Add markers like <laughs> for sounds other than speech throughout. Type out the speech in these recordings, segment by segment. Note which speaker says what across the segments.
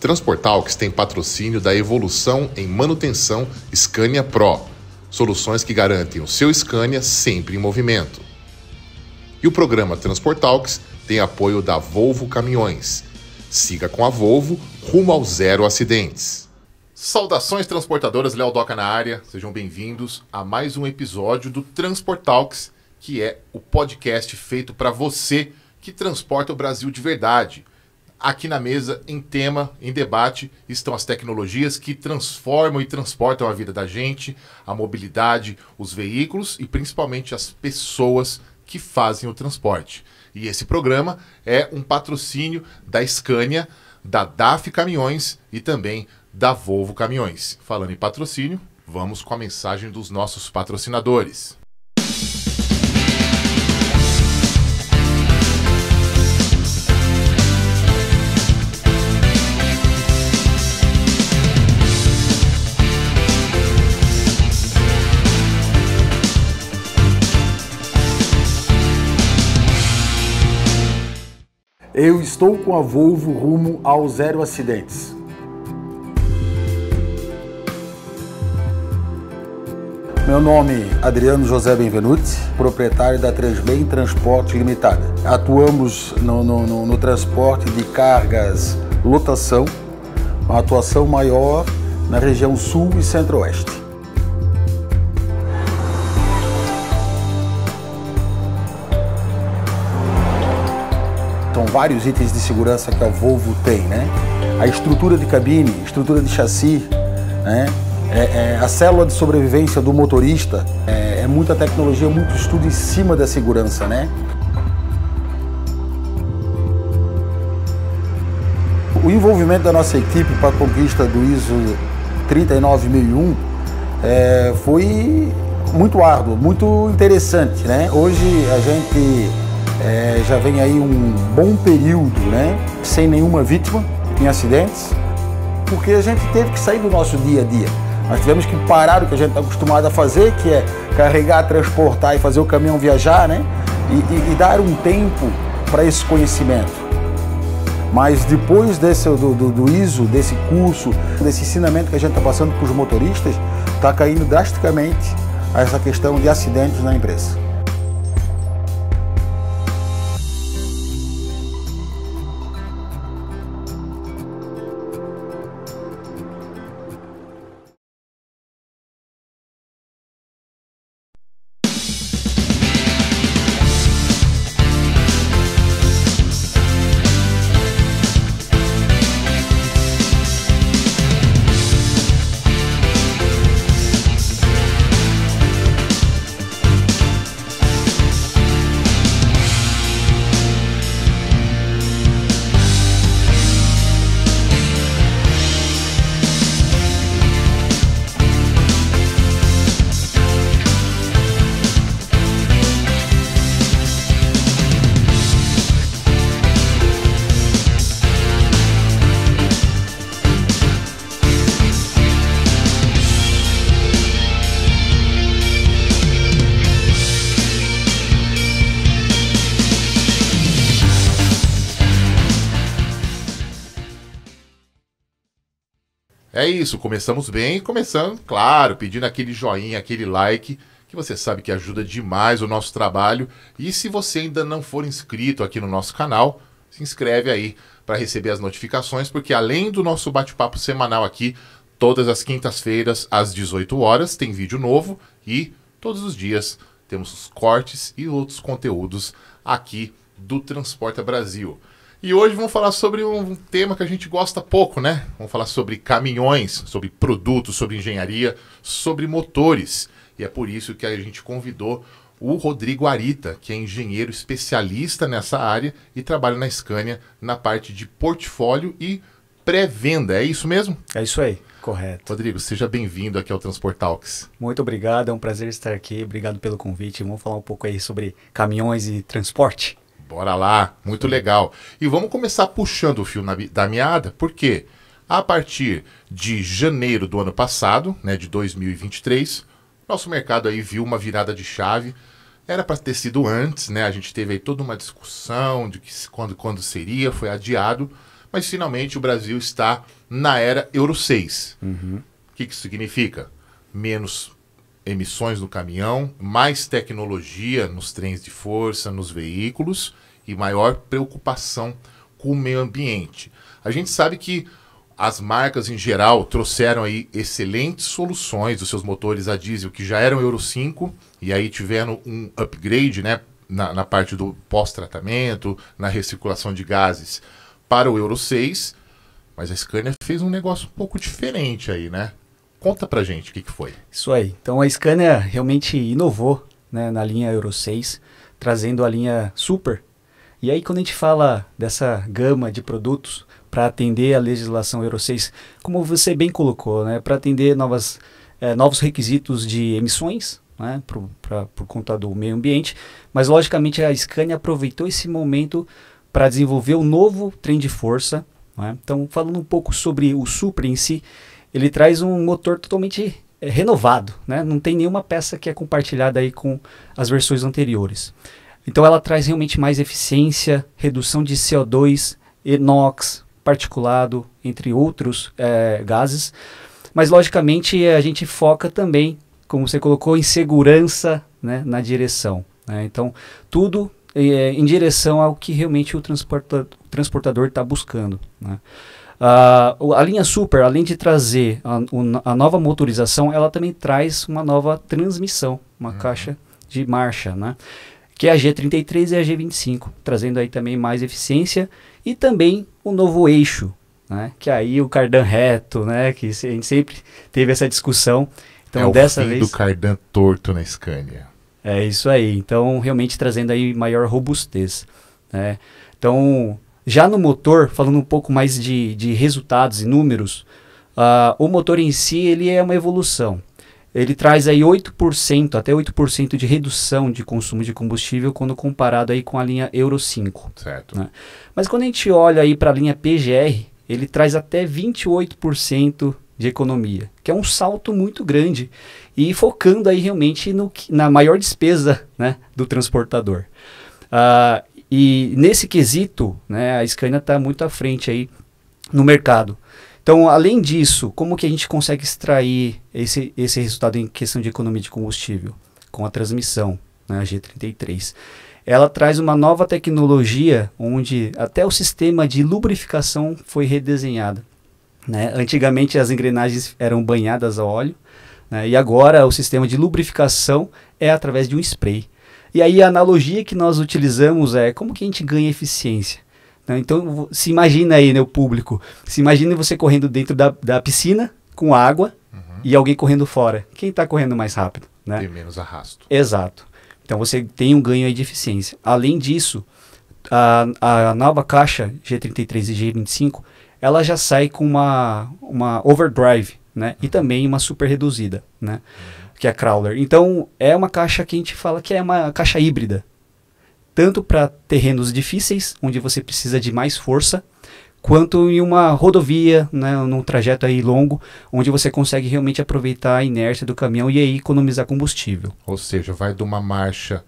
Speaker 1: Transportalks tem patrocínio da evolução em manutenção Scania Pro, soluções que garantem o seu Scania sempre em movimento. E o programa Transportalks tem apoio da Volvo Caminhões. Siga com a Volvo rumo ao zero acidentes. Saudações transportadoras, Léo Doca na área. Sejam bem-vindos a mais um episódio do Transportalks, que é o podcast feito para você que transporta o Brasil de verdade. Aqui na mesa, em tema, em debate, estão as tecnologias que transformam e transportam a vida da gente, a mobilidade, os veículos e principalmente as pessoas que fazem o transporte. E esse programa é um patrocínio da Scania, da DAF Caminhões e também da Volvo Caminhões. Falando em patrocínio, vamos com a mensagem dos nossos patrocinadores.
Speaker 2: Eu estou com a Volvo rumo ao zero acidentes. Meu nome é Adriano José Benvenuti, proprietário da Transbem Transporte Limitada. Atuamos no, no, no, no transporte de cargas lotação, uma atuação maior na região sul e centro-oeste. São então, vários itens de segurança que a Volvo tem, né? A estrutura de cabine, estrutura de chassi, né? É, é, a célula de sobrevivência do motorista, é, é muita tecnologia, muito estudo em cima da segurança, né? O envolvimento da nossa equipe para a conquista do ISO 39001 é, foi muito árduo, muito interessante, né? Hoje a gente é, já vem aí um bom período, né? Sem nenhuma vítima em acidentes, porque a gente teve que sair do nosso dia a dia. Nós tivemos que parar o que a gente está acostumado a fazer, que é carregar, transportar e fazer o caminhão viajar, né? E, e, e dar um tempo para esse conhecimento. Mas depois desse, do, do, do ISO, desse curso, desse ensinamento que a gente está passando para os motoristas, está caindo drasticamente essa questão de acidentes na empresa.
Speaker 1: isso, começamos bem, começando, claro, pedindo aquele joinha, aquele like, que você sabe que ajuda demais o nosso trabalho. E se você ainda não for inscrito aqui no nosso canal, se inscreve aí para receber as notificações, porque além do nosso bate-papo semanal aqui, todas as quintas-feiras às 18 horas tem vídeo novo e todos os dias temos os cortes e outros conteúdos aqui do Transporta Brasil. E hoje vamos falar sobre um tema que a gente gosta pouco, né? Vamos falar sobre caminhões, sobre produtos, sobre engenharia, sobre motores. E é por isso que a gente convidou o Rodrigo Arita, que é engenheiro especialista nessa área e trabalha na Scania na parte de portfólio e pré-venda. É isso mesmo? É isso aí. Correto. Rodrigo, seja bem-vindo aqui ao Transportalks. Muito obrigado,
Speaker 3: é um prazer estar aqui. Obrigado pelo convite. Vamos falar um pouco aí sobre
Speaker 1: caminhões e transporte. Bora lá, muito legal. E vamos começar puxando o fio na, da meada, porque a partir de janeiro do ano passado, né, de 2023, nosso mercado aí viu uma virada de chave. Era para ter sido antes, né? A gente teve aí toda uma discussão de que quando, quando seria, foi adiado, mas finalmente o Brasil está na era Euro 6. Uhum. O uhum. que, que isso significa? Menos emissões do caminhão, mais tecnologia nos trens de força, nos veículos e maior preocupação com o meio ambiente. A gente sabe que as marcas em geral trouxeram aí excelentes soluções dos seus motores a diesel que já eram Euro 5 e aí tiveram um upgrade, né, na, na parte do pós-tratamento, na recirculação de gases para o Euro 6. Mas a Scania fez um negócio um pouco diferente aí, né? Conta pra gente o que, que foi.
Speaker 3: Isso aí. Então a Scania realmente inovou né, na linha Euro 6, trazendo a linha Super. E aí quando a gente fala dessa gama de produtos para atender a legislação Euro 6, como você bem colocou, né, para atender novas, é, novos requisitos de emissões, né, por, pra, por conta do meio ambiente, mas logicamente a Scania aproveitou esse momento para desenvolver um novo trem de força. Né? Então falando um pouco sobre o Super em si, ele traz um motor totalmente é, renovado, né? Não tem nenhuma peça que é compartilhada aí com as versões anteriores. Então ela traz realmente mais eficiência, redução de CO2, NOx, particulado, entre outros é, gases. Mas logicamente a gente foca também, como você colocou, em segurança né, na direção. Né? Então tudo é, em direção ao que realmente o transportador está buscando. Né? Uh, a linha Super, além de trazer a, a, nova motorização, ela também traz uma nova transmissão, uma uhum. caixa de marcha, né? que é a G33 e a G25, trazendo aí também mais eficiência e também o um novo eixo, né? que aí o cardan reto, né? que a gente sempre teve essa discussão. Então, é o dessa fim vez... do
Speaker 1: cardan torto na Scania.
Speaker 3: É isso aí. Então, realmente trazendo aí maior robustez. Né? Então, já no motor, falando um pouco mais de, de resultados e números, uh, o motor em si ele é uma evolução. Ele traz aí 8%, até 8% de redução de consumo de combustível quando comparado aí com a linha Euro 5. Certo. Né? Mas quando a gente olha aí para a linha PGR, ele traz até 28% de economia, que é um salto muito grande e focando aí realmente no, na maior despesa né, do transportador. Uh, e nesse quesito, né, a Scania está muito à frente aí no mercado. Então, além disso, como que a gente consegue extrair esse, esse resultado em questão de economia de combustível? Com a transmissão, né, a G33. Ela traz uma nova tecnologia onde até o sistema de lubrificação foi redesenhado. Né? Antigamente as engrenagens eram banhadas a óleo né? e agora o sistema de lubrificação é através de um spray. E aí a analogia que nós utilizamos é como que a gente ganha eficiência? Né? Então, se imagina aí, né, o público, se imagina você correndo dentro da, da piscina com água uhum. e alguém correndo fora. Quem está correndo mais rápido? Né? Tem menos arrasto. Exato. Então, você tem um ganho de eficiência. Além disso, a, a nova caixa G33 e G25, ela já sai com uma, uma overdrive, né? Uhum. E também uma super reduzida, né? Uhum que é a crawler. Então é uma caixa que a gente fala que é uma caixa híbrida, tanto para terrenos difíceis, onde você precisa de mais força, quanto em uma rodovia, né, num trajeto aí longo, onde você consegue realmente aproveitar a inércia do caminhão e aí economizar
Speaker 1: combustível. Ou seja, vai de uma marcha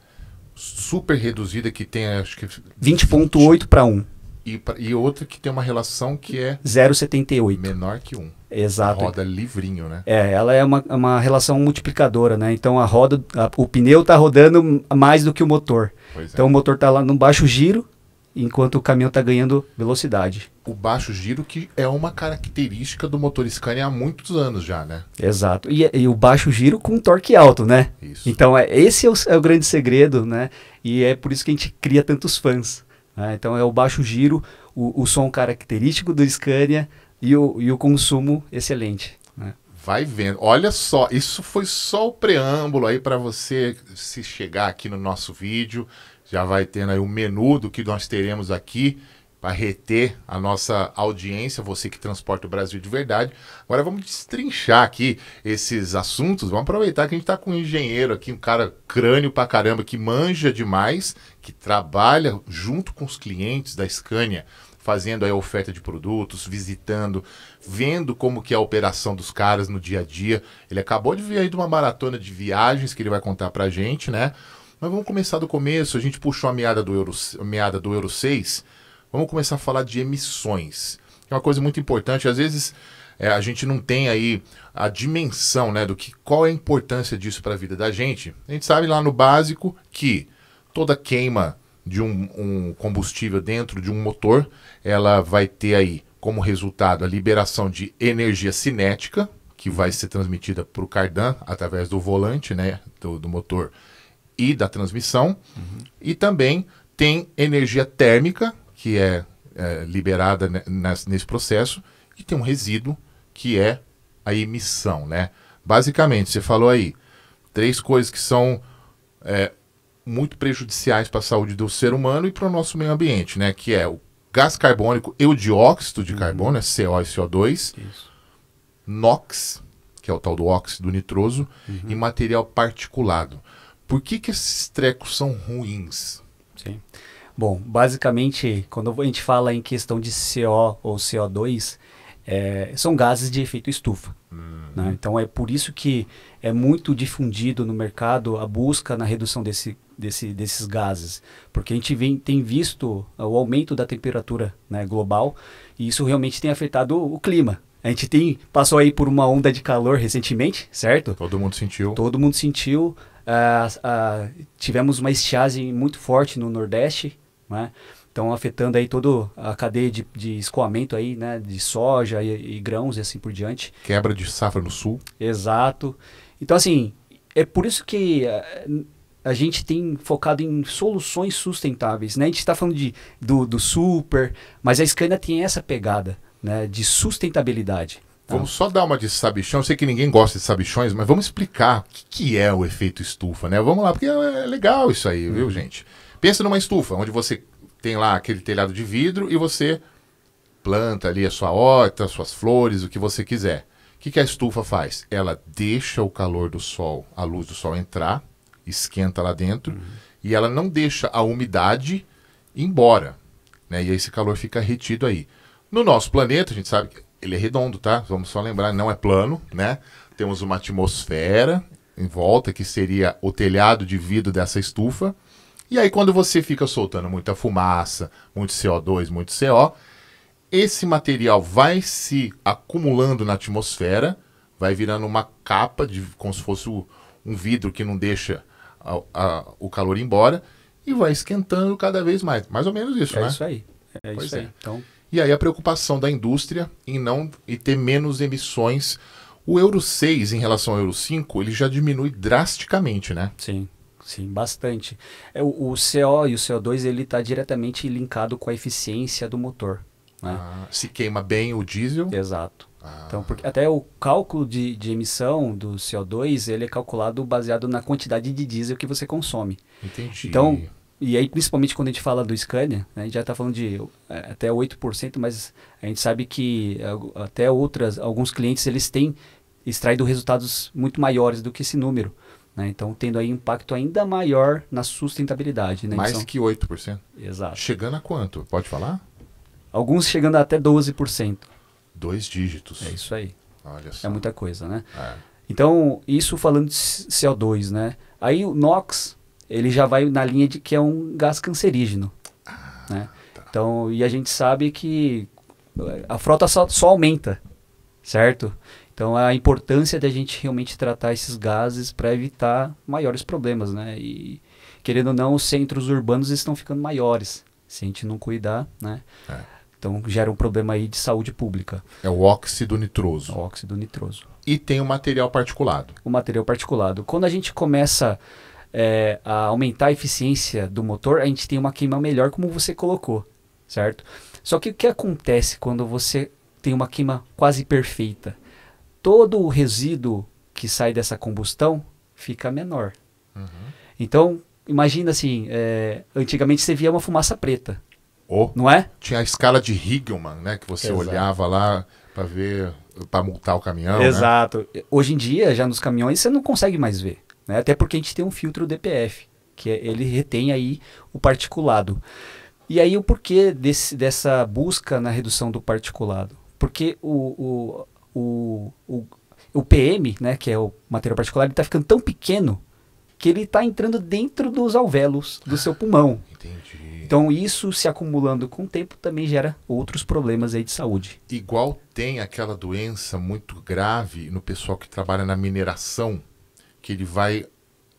Speaker 1: super reduzida que tem acho que 20.8 para 1. E, e outra que tem uma relação que é 0,78. Menor que 1. Exato. A roda livrinho, né?
Speaker 3: É, ela é uma, uma relação multiplicadora, né? Então a roda, a, o pneu está rodando mais do que o motor. É. Então o motor está lá no baixo giro,
Speaker 1: enquanto o caminhão está ganhando velocidade. O baixo giro que é uma característica do motor Scania há muitos anos já, né? Exato.
Speaker 3: E, e o baixo giro com torque alto, né? Isso. Então é, esse é o, é o grande segredo, né? E é por isso que a gente cria tantos fãs né? Então é o baixo giro, o, o som característico do Scania e o, e o consumo excelente.
Speaker 1: Né? Vai vendo. Olha só, isso foi só o preâmbulo aí para você se chegar aqui no nosso vídeo. Já vai tendo aí o menu do que nós teremos aqui para reter a nossa audiência, você que transporta o Brasil de verdade. Agora vamos destrinchar aqui esses assuntos. Vamos aproveitar que a gente está com um engenheiro aqui, um cara crânio para caramba, que manja demais, que trabalha junto com os clientes da Scania, fazendo a oferta de produtos, visitando, vendo como que é a operação dos caras no dia a dia. Ele acabou de vir aí de uma maratona de viagens que ele vai contar para a gente, né? Mas vamos começar do começo. A gente puxou a meada do Euro, a meada do Euro 6 Vamos começar a falar de emissões. É uma coisa muito importante. Às vezes é, a gente não tem aí a dimensão né, do que qual é a importância disso para a vida da gente. A gente sabe lá no básico que toda queima de um, um combustível dentro de um motor, ela vai ter aí como resultado a liberação de energia cinética, que vai ser transmitida para o cardan através do volante né, do, do motor e da transmissão. Uhum. E também tem energia térmica, que é, é liberada nesse processo, e tem um resíduo que é a emissão, né? Basicamente, você falou aí três coisas que são é, muito prejudiciais para a saúde do ser humano e para o nosso meio ambiente, né? Que é o gás carbônico e o dióxido de uhum. carbono, uhum. é né? CO e CO2, Isso. NOx, que é o tal do óxido nitroso, uhum. e material particulado. Por que, que esses trecos são ruins? Bom,
Speaker 3: basicamente, quando a gente fala em questão de CO ou CO2, é, são gases de efeito estufa. Hum. Né? Então é por isso que é muito difundido no mercado a busca na redução desse, desse, desses gases, porque a gente vem, tem visto o aumento da temperatura né, global e isso realmente tem afetado o clima. A gente tem, passou aí por uma onda de calor recentemente, certo? Todo mundo sentiu. Todo mundo sentiu. Uh, uh, tivemos uma estiagem muito forte no Nordeste né? Então afetando aí toda a cadeia de, de escoamento aí, né? De soja e, e, grãos e assim por diante.
Speaker 1: Quebra de safra no sul.
Speaker 3: Exato. Então assim, é por isso que a, eh, a gente tem focado em soluções sustentáveis, né? A gente está falando de,
Speaker 1: do, do super, mas a Scania tem essa pegada, né? De sustentabilidade. Tá? Vamos só dar uma de sabichão. Eu sei que ninguém gosta de sabichões, mas vamos explicar o que, que é o efeito estufa, né? Vamos lá, porque é, é legal isso aí, uhum. viu, gente? Pensa numa estufa, onde você tem lá aquele telhado de vidro e você planta ali a sua horta, suas flores, o que você quiser. O que, que a estufa faz? Ela deixa o calor do sol, a luz do sol entrar, esquenta lá dentro, uhum. e ela não deixa a umidade embora. Né? E esse calor fica retido aí. No nosso planeta, a gente sabe que ele é redondo, tá? Vamos só lembrar, não é plano, né? Temos uma atmosfera em volta, que seria o telhado de vidro dessa estufa, e aí, quando você fica soltando muita fumaça, muito CO2, muito CO, esse material vai se acumulando na atmosfera, vai virando uma capa, de, como se fosse um vidro que não deixa a, a, o calor embora, e vai esquentando cada vez mais. Mais ou menos isso, é né? É isso aí. É pois isso é. aí. Então... E aí a preocupação da indústria em não e ter menos emissões. O Euro 6 em relação ao Euro 5, ele já diminui drasticamente, né? Sim. Sim, bastante. É, o, o CO e o CO2 ele está diretamente
Speaker 3: linkado com a eficiência do motor. Né? Ah, se queima bem o diesel. Exato. Ah. Então, porque até o cálculo de, de emissão do CO2 ele é calculado baseado na quantidade de diesel que você consome. Entendi. Então, e aí, principalmente quando a gente fala do Scania, né, a gente já está falando de é, até 8%, mas a gente sabe que é, até outras, alguns clientes, eles têm extraído resultados muito maiores do que esse número. Né? Então, tendo aí impacto ainda maior na sustentabilidade. Né? Mais então, que
Speaker 1: 8%? Exato. Chegando
Speaker 3: a quanto? Pode falar? Alguns chegando até 12%. Dois dígitos. É isso aí. Olha é só. É muita coisa, né? É. Então, isso falando de CO2, né? Aí o NOx, ele já vai na linha de que é um gás cancerígeno. Ah, né? Tá. Então, e a gente sabe que eh, a frota só, só aumenta, certo? Então, a importância de a gente realmente tratar esses gases para evitar maiores problemas, né? E, querendo ou não, os centros urbanos estão ficando maiores, se a gente não cuidar, né? É. Então, gera um problema aí de saúde pública.
Speaker 1: É o óxido nitroso. O óxido nitroso.
Speaker 3: E tem o material particulado. O material particulado. Quando a gente começa é, a aumentar a eficiência do motor, a gente tem uma queima melhor, como você colocou, certo? Só que o que acontece quando você tem uma queima quase perfeita? todo o resíduo que sai dessa combustão fica menor. Uhum. Então, imagina assim, é, antigamente você via uma fumaça preta.
Speaker 1: Oh, não é? Tinha a escala de Higelman, né? Que você Exato. olhava lá para ver, para multar o caminhão. Né? Exato.
Speaker 3: Né? Hoje em dia, já nos caminhões, você não consegue mais ver. Né? Até porque a gente tem um filtro DPF, que é, ele retém aí o particulado. E aí o porquê desse, dessa busca na redução do particulado? Porque o, o o, o, o PM, né, que é o material particular, ele está ficando tão pequeno que ele está entrando dentro dos alvéolos do seu pulmão. <laughs> Entendi. Então isso se
Speaker 1: acumulando com o tempo também gera outros problemas aí de saúde. Igual tem aquela doença muito grave no pessoal que trabalha na mineração, que ele vai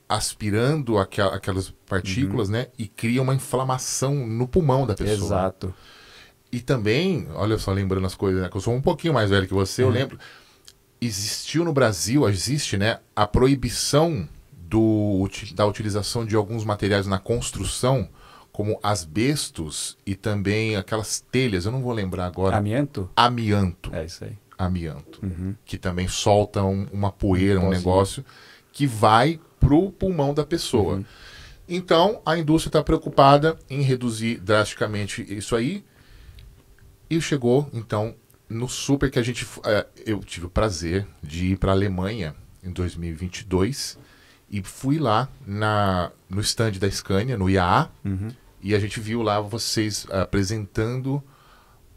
Speaker 1: aspirando aqua, aquelas partículas, uhum. né, e cria uma inflamação no pulmão da pessoa. Exato. E também, olha só, lembrando as coisas, né? Que eu sou um pouquinho mais velho que você, uhum. eu lembro. Existiu no Brasil, existe, né? A proibição do, da utilização de alguns materiais na construção, como asbestos e também aquelas telhas, eu não vou lembrar agora. Amianto? Amianto. É isso aí. Amianto. Uhum. Que também solta um, uma poeira, um, um negócio que vai pro pulmão da pessoa. Uhum. Então, a indústria está preocupada em reduzir drasticamente isso aí e chegou, então, no Super que a gente. É, eu tive o prazer de ir para a Alemanha em 2022 e fui lá na, no stand da Scania, no IAA, uhum. e a gente viu lá vocês apresentando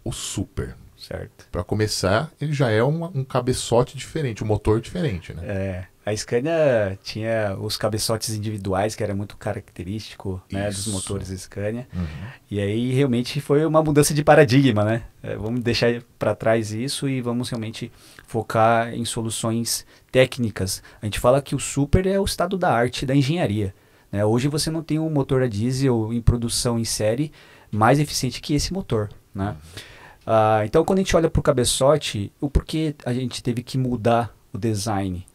Speaker 1: o Super. Certo. Para começar, ele já é uma, um cabeçote diferente, um motor diferente, né? É. A Scania tinha os
Speaker 3: cabeçotes individuais, que era muito característico né, dos motores Scania. Uhum. E aí realmente foi uma mudança de paradigma, né? É, vamos deixar para trás isso e vamos realmente focar em soluções técnicas. A gente fala que o super é o estado da arte da engenharia. Né? Hoje você não tem um motor a diesel em produção em série mais eficiente que esse motor, né? Uhum. Ah, então quando a gente olha para o cabeçote, o porquê a gente teve que mudar o design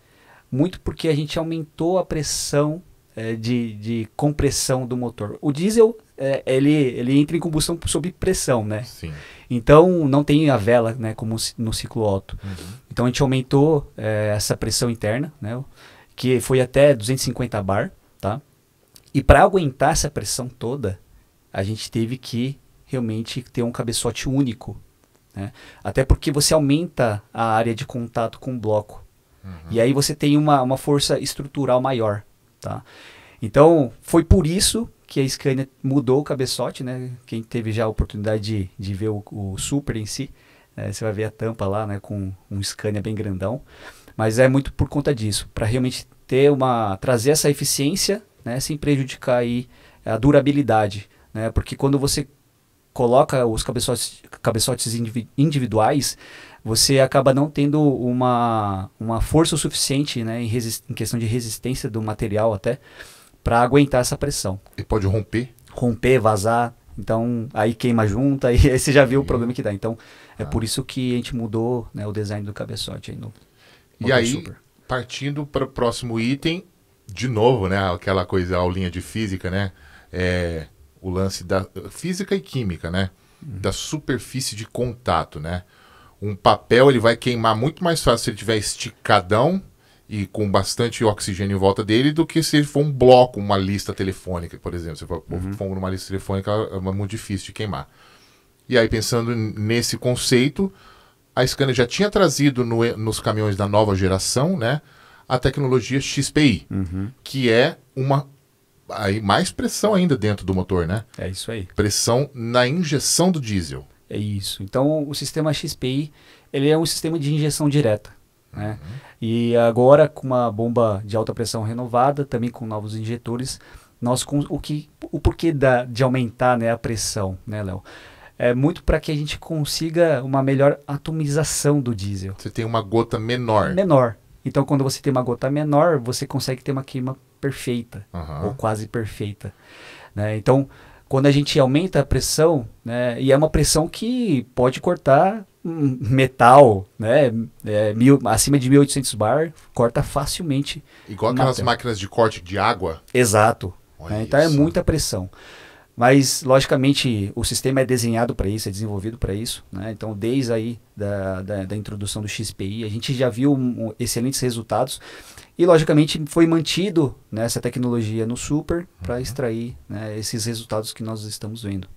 Speaker 3: muito porque a gente aumentou a pressão é, de, de compressão do motor. O diesel é, ele, ele entra em combustão sob pressão, né? Sim. Então não tem a vela, né, como no ciclo Otto. Uhum. Então a gente aumentou é, essa pressão interna, né, que foi até 250 bar, tá? E para aguentar essa pressão toda, a gente teve que realmente ter um cabeçote único, né? Até porque você aumenta a área de contato com o bloco. Uhum. E aí você tem uma, uma força estrutural maior, tá? Então, foi por isso que a Scania mudou o cabeçote, né? Quem teve já a oportunidade de, de ver o, o Super em si, né? você vai ver a tampa lá, né? Com um Scania bem grandão. Mas é muito por conta disso, para realmente ter uma... trazer essa eficiência, né? Sem prejudicar aí a durabilidade, né? Porque quando você coloca os cabeçotes, cabeçotes individuais, você acaba não tendo uma, uma força suficiente né, em, em questão de resistência do material até para aguentar essa pressão. E pode romper? Romper, vazar. Então, aí queima junto, <laughs> aí, aí você já viu o uhum. problema que dá. Então, é ah. por isso que a gente mudou né, o design do cabeçote aí no E aí, Super.
Speaker 1: partindo para o próximo item, de novo, né? Aquela coisa, a aulinha de física, né? É, o lance da física e química, né? Uhum. Da superfície de contato, né? um papel ele vai queimar muito mais fácil se ele tiver esticadão e com bastante oxigênio em volta dele do que se ele for um bloco, uma lista telefônica, por exemplo. Se for, uhum. for uma lista telefônica, é muito difícil de queimar. E aí, pensando nesse conceito, a Scania já tinha trazido no, nos caminhões da nova geração, né? A tecnologia XPI, uhum. que é uma aí mais pressão ainda dentro do motor, né? É isso aí. Pressão na injeção do diesel. É isso. Então, o sistema XPI, ele é um sistema de
Speaker 3: injeção direta, né? Uhum. E agora, com uma bomba de alta pressão renovada, também com novos injetores, nós com o que o porquê da, de aumentar né, a pressão, né, Léo? É muito para que a gente consiga uma melhor atomização do diesel. Você
Speaker 1: tem uma gota menor.
Speaker 3: Menor. Então, quando você tem uma gota menor, você consegue ter uma queima perfeita, uhum. ou quase perfeita. Né? Então, quando a gente aumenta a pressão, né, e é uma pressão que pode cortar metal, né, é, mil, acima de 1800 bar, corta facilmente. Igual aquelas máquinas
Speaker 1: de corte de água?
Speaker 3: Exato. Né, então é muita pressão. Mas, logicamente, o sistema é desenhado para isso, é desenvolvido para isso. Né? Então, desde aí da, da, da, introdução do XPI, a gente já viu um, excelentes resultados. E, logicamente, foi mantido né, essa tecnologia no Super para uhum. extrair né, esses resultados que nós estamos vendo.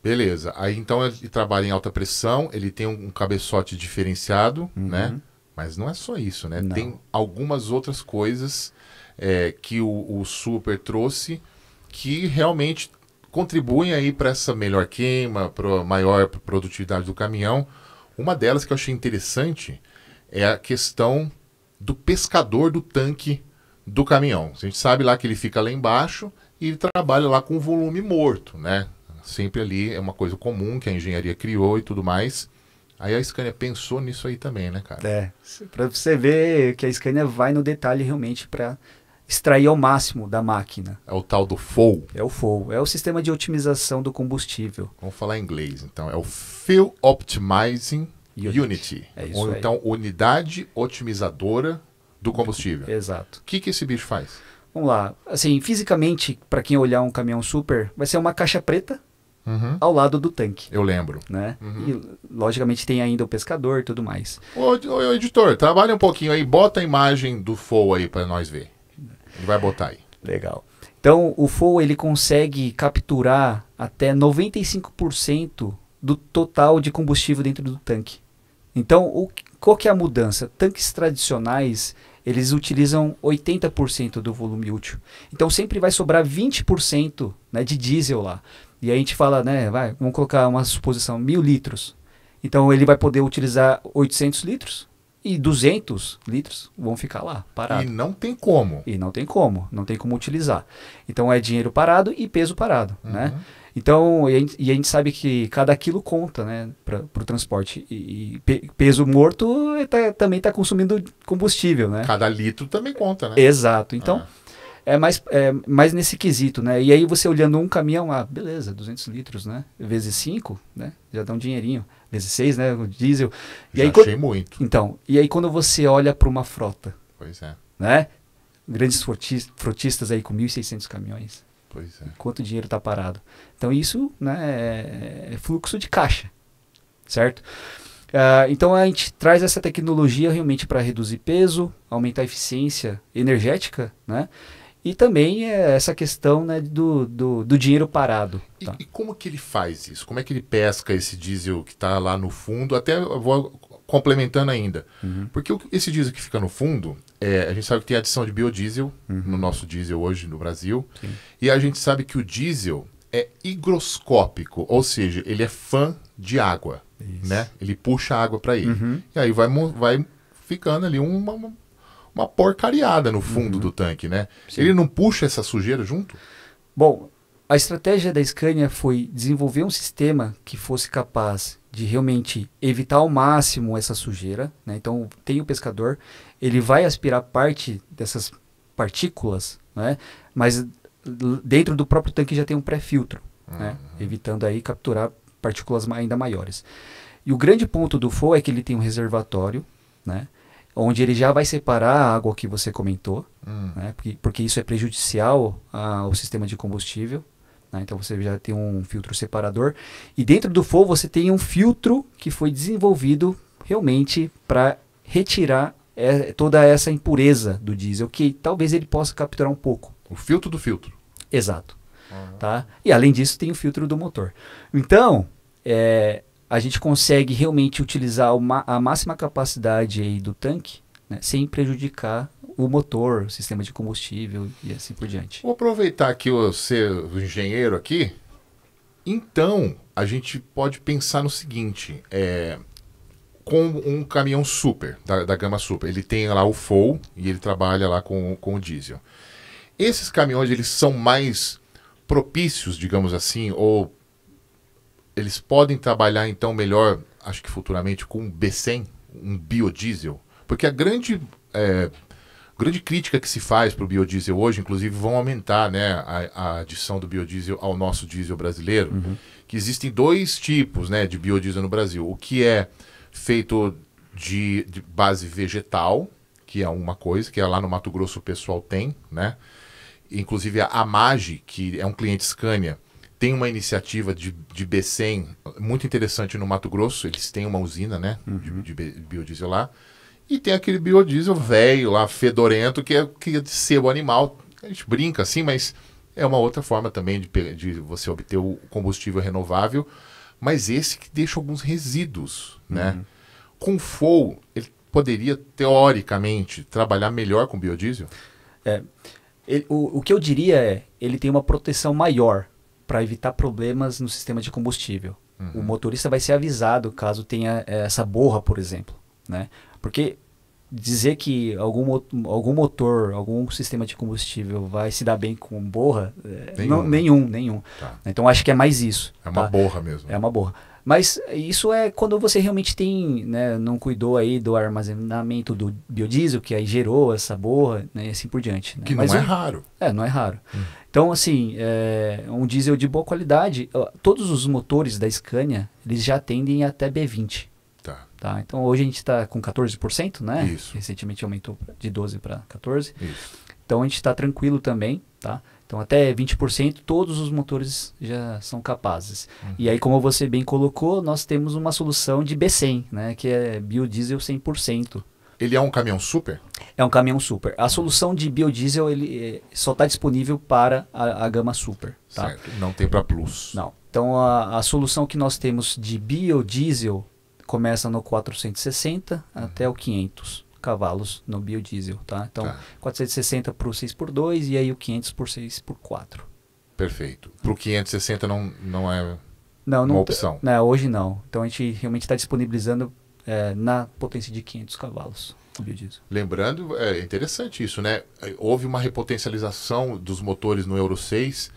Speaker 1: Beleza. Aí, então, ele trabalha em alta pressão, ele tem um cabeçote diferenciado, uhum. né? Mas não é só isso, né? Não. Tem algumas outras coisas é, que o, o Super trouxe que realmente contribuem aí para essa melhor queima, para maior produtividade do caminhão. Uma delas que eu achei interessante é a questão do pescador do tanque do caminhão. A gente sabe lá que ele fica lá embaixo e ele trabalha lá com o volume morto, né? Sempre ali é uma coisa comum que a engenharia criou e tudo mais. Aí a Scania pensou nisso aí também, né, cara? É.
Speaker 3: Para você ver que a Scania vai no detalhe realmente para extrair ao máximo da máquina. É
Speaker 1: o tal do FOL.
Speaker 3: É o FOL, é o sistema de otimização do combustível.
Speaker 1: Vamos falar em inglês, então. É o Fuel Optimizing Unity. Unity. É isso Ou aí. então, unidade otimizadora do combustível. Exato. O que, que esse bicho faz? Vamos lá.
Speaker 3: Assim, fisicamente, para quem olhar um caminhão super, vai ser uma caixa preta
Speaker 1: Uhum. ao lado do tanque. Eu lembro. Né? Uhum. E, logicamente, tem ainda o pescador e tudo mais. Ô, ô, editor, trabalha um pouquinho aí, bota a imagem do FOA aí para nós ver. Ele vai botar aí.
Speaker 3: Legal. Então, o FOA ele consegue capturar até 95% do total de combustível dentro do tanque. Então, o, qual que é a mudança? Tanques tradicionais, eles utilizam 80% do volume útil. Então, sempre vai sobrar 20% né, de diesel lá. E a gente fala, né, vai, vamos colocar uma suposição, mil litros. Então, ele vai poder utilizar 800 litros e 200 litros vão ficar lá, parado. E não tem como. E não tem como, não tem como utilizar. Então, é dinheiro parado e peso parado, né? uhum. né? Então, e a gente, e a gente sabe que cada quilo conta, né, para o transporte. E, e pe, peso morto é, tá, também está consumindo combustível, né? Cada litro também conta, né? Exato. Então, é, é mais, é mais nesse quesito, né? E aí você olhando um caminhão, ah, beleza, 200 litros, né? Vezes 5, né? Já dá um dinheirinho. Vezes 6, né? O diesel. E Já aí, achei quando, muito. Então, e aí quando você olha para uma frota. Pois é. Né? Grandes frotis, frotistas aí com 1.600 caminhões Pois é. dinheiro está parado. Então isso né, é, é fluxo de caixa, certo? Uh, então a gente traz essa tecnologia realmente para reduzir peso, aumentar a eficiência energética, né? E também é essa questão né, do, do, do dinheiro parado. E, tá?
Speaker 1: e, como que ele faz isso? Como é que ele pesca esse diesel que está lá no fundo? Até vou complementando ainda. Uhum. Porque esse diesel que fica no fundo, é, a gente sabe que tem adição de biodiesel uhum. no nosso diesel hoje no Brasil. Sim. E a gente sabe que o diesel é higroscópico, ou seja, ele é fã de água. Isso. né? Ele puxa água para ele. Uhum. E aí vai, vai ficando ali uma, uma, porcariada no fundo uhum. do tanque, né? Sim. Ele não puxa essa sujeira junto? Bom, a estratégia da Scania foi desenvolver
Speaker 3: um sistema que fosse capaz de realmente evitar ao máximo essa sujeira. Né? Então, tem o pescador, ele vai aspirar parte dessas partículas, né? Mas dentro do próprio tanque já tem um pré-filtro, né? uhum. né? Evitando aí capturar partículas ainda maiores. E o grande ponto do FOA é que ele tem um reservatório, né? Onde ele já vai separar a água que você comentou, hum. né? Porque, porque, isso é prejudicial ao sistema de combustível. Né? Então você já tem um filtro separador. E dentro do FOA você tem um filtro que foi desenvolvido realmente para retirar é, toda essa impureza do diesel, que talvez ele possa capturar um pouco. O filtro do filtro. Exato. Uhum. Tá? E além disso, tem o filtro do motor. Então, é, a gente consegue realmente utilizar uma, a máxima capacidade aí do tanque né, sem prejudicar o motor, o sistema de combustível e
Speaker 1: assim por diante. Vou aproveitar que você, é o engenheiro aqui. Então, a gente pode pensar no seguinte: é, com um caminhão super, da, da gama super. Ele tem lá o full e ele trabalha lá com, com o diesel. Esses caminhões, eles são mais propícios, digamos assim, ou eles podem trabalhar então melhor, acho que futuramente, com um B100, um biodiesel? Porque a grande, é, grande crítica que se faz para o biodiesel hoje, inclusive, vão aumentar né, a, a adição do biodiesel ao nosso diesel brasileiro, uhum. que existem dois tipos né, de biodiesel no Brasil. O que é feito de, de, base vegetal, que é uma coisa, que é lá no Mato Grosso o pessoal tem, né? Inclusive a Amage, que é um cliente Scania, tem uma iniciativa de, de B100 muito interessante no Mato Grosso. Eles têm uma usina, né? Uhum. De, de biodiesel lá. E tem aquele biodiesel velho lá, fedorento, que é, que é de sebo animal. A gente brinca assim, mas é uma outra forma também de, de você obter o combustível renovável. Mas esse que deixa alguns resíduos né? Uhum. Com FOU, ele poderia, teoricamente, trabalhar melhor com biodiesel? É. Ele,
Speaker 3: o, o que eu diria é, ele tem uma proteção maior para evitar problemas no sistema de combustível. Uhum. O motorista vai ser avisado caso tenha é, essa borra, por exemplo, né? Porque dizer que algum, algum motor, algum sistema de combustível vai se dar bem com borra, é, nenhum, não, né? nenhum. nenhum. Tá. Então acho que é mais isso. É tá? uma borra mesmo. É uma borra. Mas isso é quando você realmente tem, né, não cuidou aí do armazenamento do biodiesel, que aí gerou essa borra, né, e assim por diante. Né? Que Mas não é raro. É, não é raro. Hum. Então, assim, é, um diesel de boa qualidade, todos os motores da Scania, eles já tendem até B20. Tá. tá? Então, hoje a gente está com 14%, né? Isso. Recentemente aumentou de 12 para 14. Isso. Então, a gente está tranquilo também, tá? Então, até 20%, todos os motores já são capazes. Uhum. E aí, como você bem colocou, nós temos uma solução de B100, né, que é biodiesel 100%. Ele é um caminhão super? É um caminhão super. A solução de biodiesel ele eh, só está disponível para a, a, gama super. Tá?
Speaker 1: Certo. Não tem para plus. Não.
Speaker 3: Então a, a, solução que nós temos de biodiesel começa no 460 uhum. até o 500 cavalos no biodiesel, tá? Então, tá. 460 por 6 por 2 e aí o 500 por 6 por 4. Perfeito. Para o
Speaker 1: 560 não, não é não, não uma opção? Não, hoje não.
Speaker 3: Então, a gente realmente está disponibilizando é, na potência de 500 cavalos.
Speaker 1: Lembrando, é interessante isso, né? Houve uma repotencialização dos motores no Euro 6.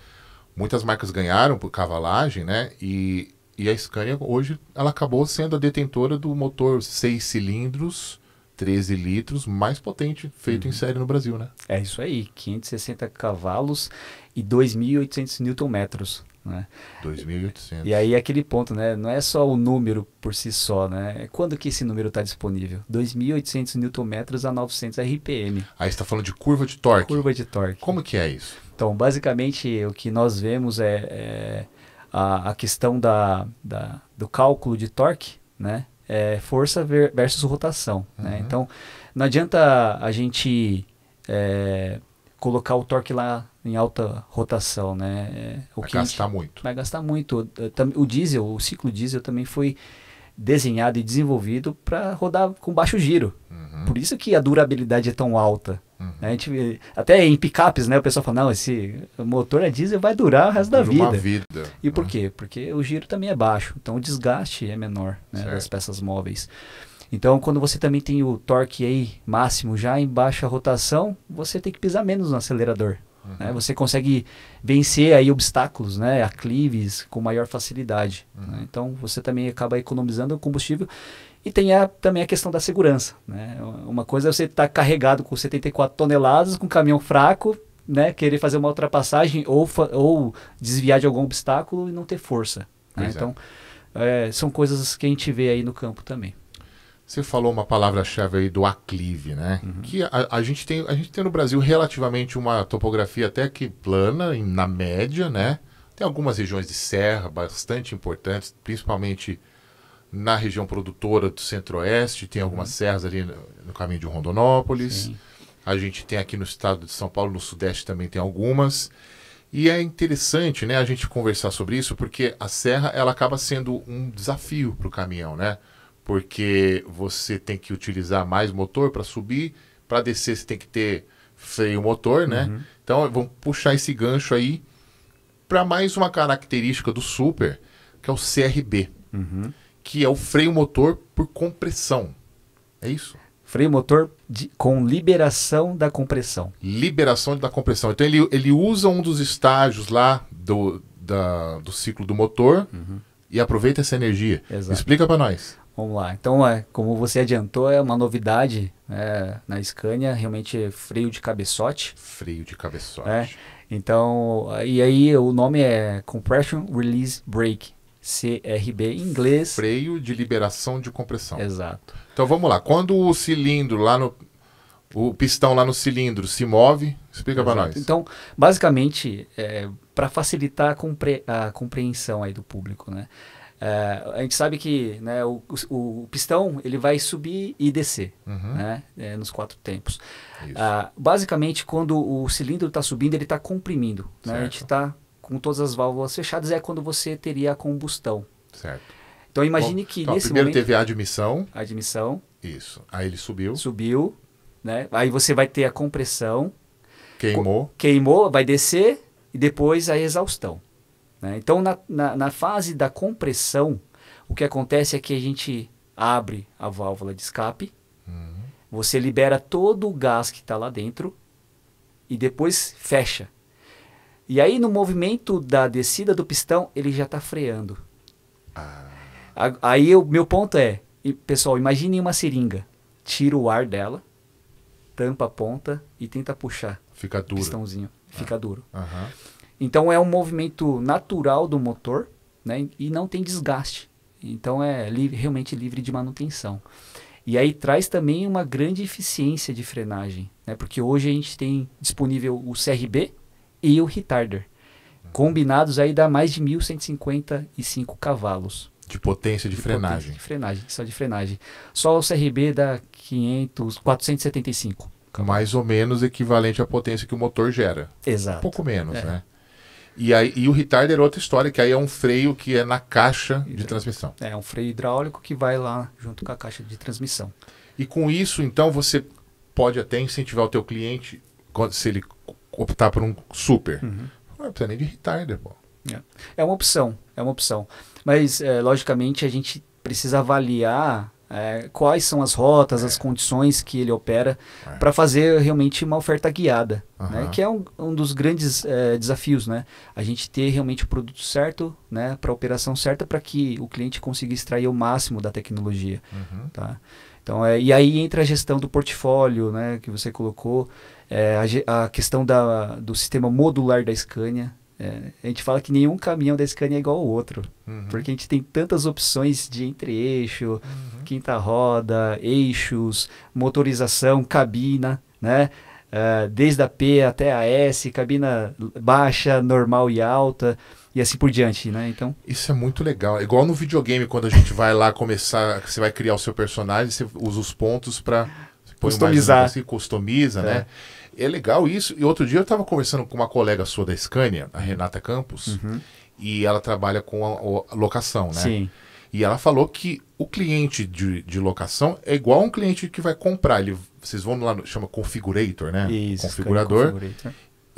Speaker 1: Muitas marcas ganharam por cavalagem, né? E, e a Scania hoje ela acabou sendo a detentora do motor 6 cilindros 13 litros, mais potente feito uhum. em série no Brasil, né? É isso aí, 560
Speaker 3: cavalos e 2.800 Nm. Né?
Speaker 1: 2.800.
Speaker 3: E aí é aquele ponto, né? Não é só o número por si só, né? Quando que esse número está disponível? 2.800 Nm a 900 RPM. Aí está falando de curva de torque. Curva de torque. Como que é isso? Então, basicamente, o que nós vemos é, é a, a, questão da, da, do cálculo de torque, né? é, força versus rotação. Né? Uhum. Né? Então, não adianta a gente é, colocar o torque lá em alta rotação, né? É, o vai gastar muito. Vai gastar muito. O diesel, o ciclo diesel também foi desenhado e desenvolvido para rodar com baixo giro. Uhum. Por isso que a durabilidade é tão alta. Uhum. Né? A gente, até em picapes, né, o pessoal fala, não, esse motor é diesel vai durar o resto da vida. Uma vida. E por uhum. quê? Porque o giro também é baixo, então o desgaste é menor né, das peças móveis. Então, quando você também tem o torque aí máximo já em baixa rotação, você tem que pisar menos no acelerador. Uhum. Né? Você consegue vencer aí obstáculos, né? aclives com maior facilidade. Uhum. Né? Então você também acaba economizando combustível. E tem a, também a questão da segurança. Né? Uma coisa é você estar tá carregado com 74 toneladas, com um caminhão fraco, né? querer fazer uma ultrapassagem ou, ou desviar de algum obstáculo e não ter força. Né? É. Então,
Speaker 1: é, são coisas que a gente vê aí no campo também. Você falou uma palavra-chave aí do aclive, né? Uhum. Que a, a, gente tem, a gente tem no Brasil relativamente uma topografia até que plana, em, na média, né? Tem algumas regiões de serra bastante importantes, principalmente na região produtora do Centro-Oeste, tem algumas uhum. serras ali no, no, caminho de Rondonópolis. Sim. A gente tem aqui no estado de São Paulo, no Sudeste também tem algumas. E é interessante, né, a gente conversar sobre isso, porque a serra ela acaba sendo um desafio para o caminhão, né? porque você tem que utilizar mais motor para subir, para descer você tem que ter freio motor, né? Uhum. Então vamos puxar esse gancho aí para mais uma característica do Super, que é o CRB, uhum. que é o freio motor por compressão. É isso? Freio motor de, com liberação da compressão. Liberação da compressão. Então ele, ele usa um dos estágios lá do, da, do ciclo do motor. Uhum e aproveita essa energia. Exato. Explica para nós. Vamos lá. Então, é, como você adiantou, é uma
Speaker 3: novidade é, na Scania, realmente freio de cabeçote. Freio de cabeçote. É. Então, e aí o nome é Compression Release Brake,
Speaker 1: CRB em inglês. Freio de liberação de compressão. Exato. Então vamos lá, quando o cilindro lá no o pistão lá no cilindro se move, explica para nós. Então,
Speaker 3: basicamente, é, para facilitar a, compre a compreensão aí do público, né? É, a gente sabe que né, o, o, o, pistão ele vai subir e descer uhum. né, é, nos quatro tempos. Ah, basicamente, quando o cilindro está subindo, ele está comprimindo. Né? A gente está com todas as válvulas fechadas, é quando você teria a combustão. Certo. Então imagine Bom, que então, nesse primeiro momento,
Speaker 1: teve a admissão. A admissão. Isso. Aí
Speaker 3: ele subiu. Subiu. Né? Aí você vai ter a compressão. Queimou. queimou, vai descer e depois a exaustão. Né? Então, na, na, na fase da compressão, o que acontece é que a gente abre a válvula de escape, uhum. você libera todo o gás que está lá dentro e depois fecha. E aí, no movimento da descida do pistão, ele já está freando. Ah. Aí, o meu ponto é: pessoal, imagine uma seringa. Tira o ar dela, tampa a ponta e tenta puxar.
Speaker 1: Fica duro. Pistãozinho. Ah.
Speaker 3: Fica ah. duro. Aham. Então é um movimento natural do motor né? e não tem desgaste. Então é li realmente livre de manutenção. E aí traz também uma grande eficiência de frenagem, né? porque hoje a gente tem disponível o CRB e o retarder. Combinados aí dá mais de 1.155
Speaker 1: cavalos. De potência de, de frenagem. Potência de frenagem, só de frenagem. Só o CRB dá 500, 475. Mais ou menos equivalente à potência que o motor gera. Exato. Um pouco menos, é. né? E, aí, e o retarder é outra história, que aí é um freio que é na caixa de transmissão. É, um freio
Speaker 3: hidráulico que vai lá junto com a caixa de transmissão.
Speaker 1: E com isso, então, você pode até incentivar o teu cliente, se ele optar por um super. Uhum. Não precisa nem de retarder, pô. É. é uma opção, é uma opção.
Speaker 3: Mas, é, logicamente, a gente precisa avaliar é, quais são as rotas, é. as condições que ele opera, é. para fazer realmente uma oferta guiada, uhum. né? que é um, um dos grandes é, desafios, né? A gente ter realmente o produto certo, né? Para a operação certa, para que o cliente consiga extrair o máximo da tecnologia, uhum. tá? Então, é, e aí entra a gestão do portfólio, né? Que você colocou, é, a, a, questão da, do sistema modular da Scania, é, a gente fala que nenhum caminhão da Scania é igual ao outro, uhum. porque a gente tem tantas opções de entre-eixo, uhum. quinta roda, eixos, motorização, cabina, né? Uh, desde a P até a S,
Speaker 1: cabina baixa, normal e alta e assim por diante, né? Então isso é muito legal. É igual no videogame quando a gente vai lá começar, você vai criar o seu personagem, você usa os pontos para customizar, mais, você customiza, né? é. né? É legal isso. E outro dia eu estava conversando com uma colega sua da Scania, a Renata Campos, uhum. e ela trabalha com a, a locação, né? Sim. E ela falou que o cliente de, de locação é igual a um cliente que vai comprar. Ele, vocês vão lá, chama configurator, né? Isso, configurador. configurator.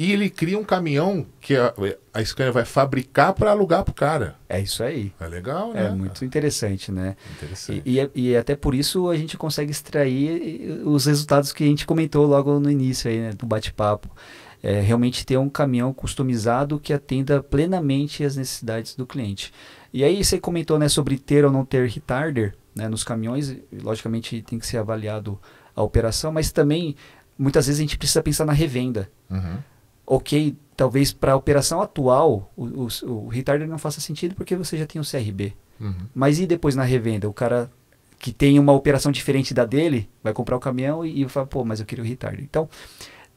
Speaker 1: E ele cria um caminhão que a, a Scania vai fabricar para alugar para o cara. É isso aí. É
Speaker 3: legal, é né? É muito interessante, né? Interessante. E, e, e, até por isso a gente consegue extrair os resultados que a gente comentou logo no início aí, né, do bate-papo. É, realmente ter um caminhão customizado que atenda plenamente as necessidades do cliente. E aí você comentou né, sobre ter ou não ter retarder né, nos caminhões, logicamente tem que ser avaliado a operação, mas também muitas vezes a gente precisa pensar na revenda. Uhum ok, talvez para a operação atual o, o, o, retarder não faça sentido porque você já tem o CRB. Uhum. Mas e depois na revenda? O cara que tem uma operação diferente da dele vai comprar o caminhão e, e fala, pô, mas eu queria o retarder. Então,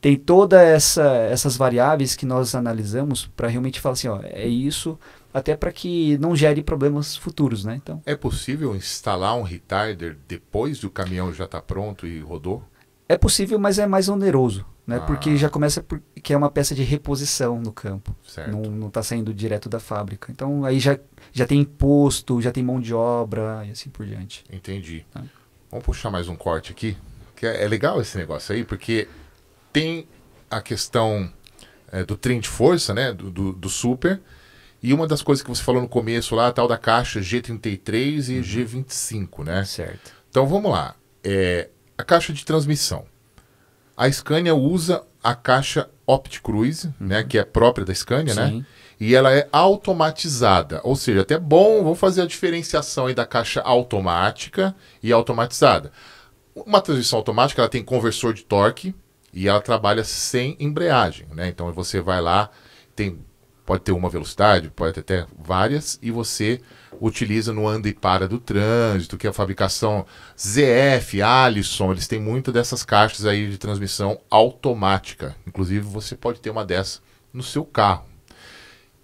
Speaker 3: tem todas essa, essas variáveis que nós analisamos para realmente falar assim, ó, é isso, até para que não gere problemas futuros, né? Então,
Speaker 1: é possível instalar um retarder depois do caminhão já está pronto e rodou?
Speaker 3: É possível, mas é mais oneroso né? Ah. Porque já começa por, que é uma peça de reposição no campo. Certo. Não está saindo direto da fábrica. Então aí já, já tem imposto, já tem mão de obra e assim por diante. Entendi. Tá?
Speaker 1: Vamos puxar mais um corte aqui. Que é, é legal esse negócio aí, porque tem a questão é, do trem de força, né? Do, do, do, super. E uma das coisas que você falou no começo lá, a tal da caixa G33 e uhum. G25, né? Certo. Então vamos lá. É, a caixa de transmissão a Scania usa a caixa OptiCruise, né, uhum. né, que é própria da Scania, né? Sim. né? E ela é automatizada, ou seja, até é bom, vou fazer a diferenciação aí da caixa automática e automatizada. Uma transmissão automática, ela tem conversor de torque e ela trabalha sem embreagem, né? Então você vai lá, tem pode ter uma velocidade, pode ter até várias e você utiliza no anda e para do trânsito, que é a fabricação ZF, Allison, eles têm muito dessas caixas aí de transmissão automática. Inclusive, você pode ter uma dessa no seu carro.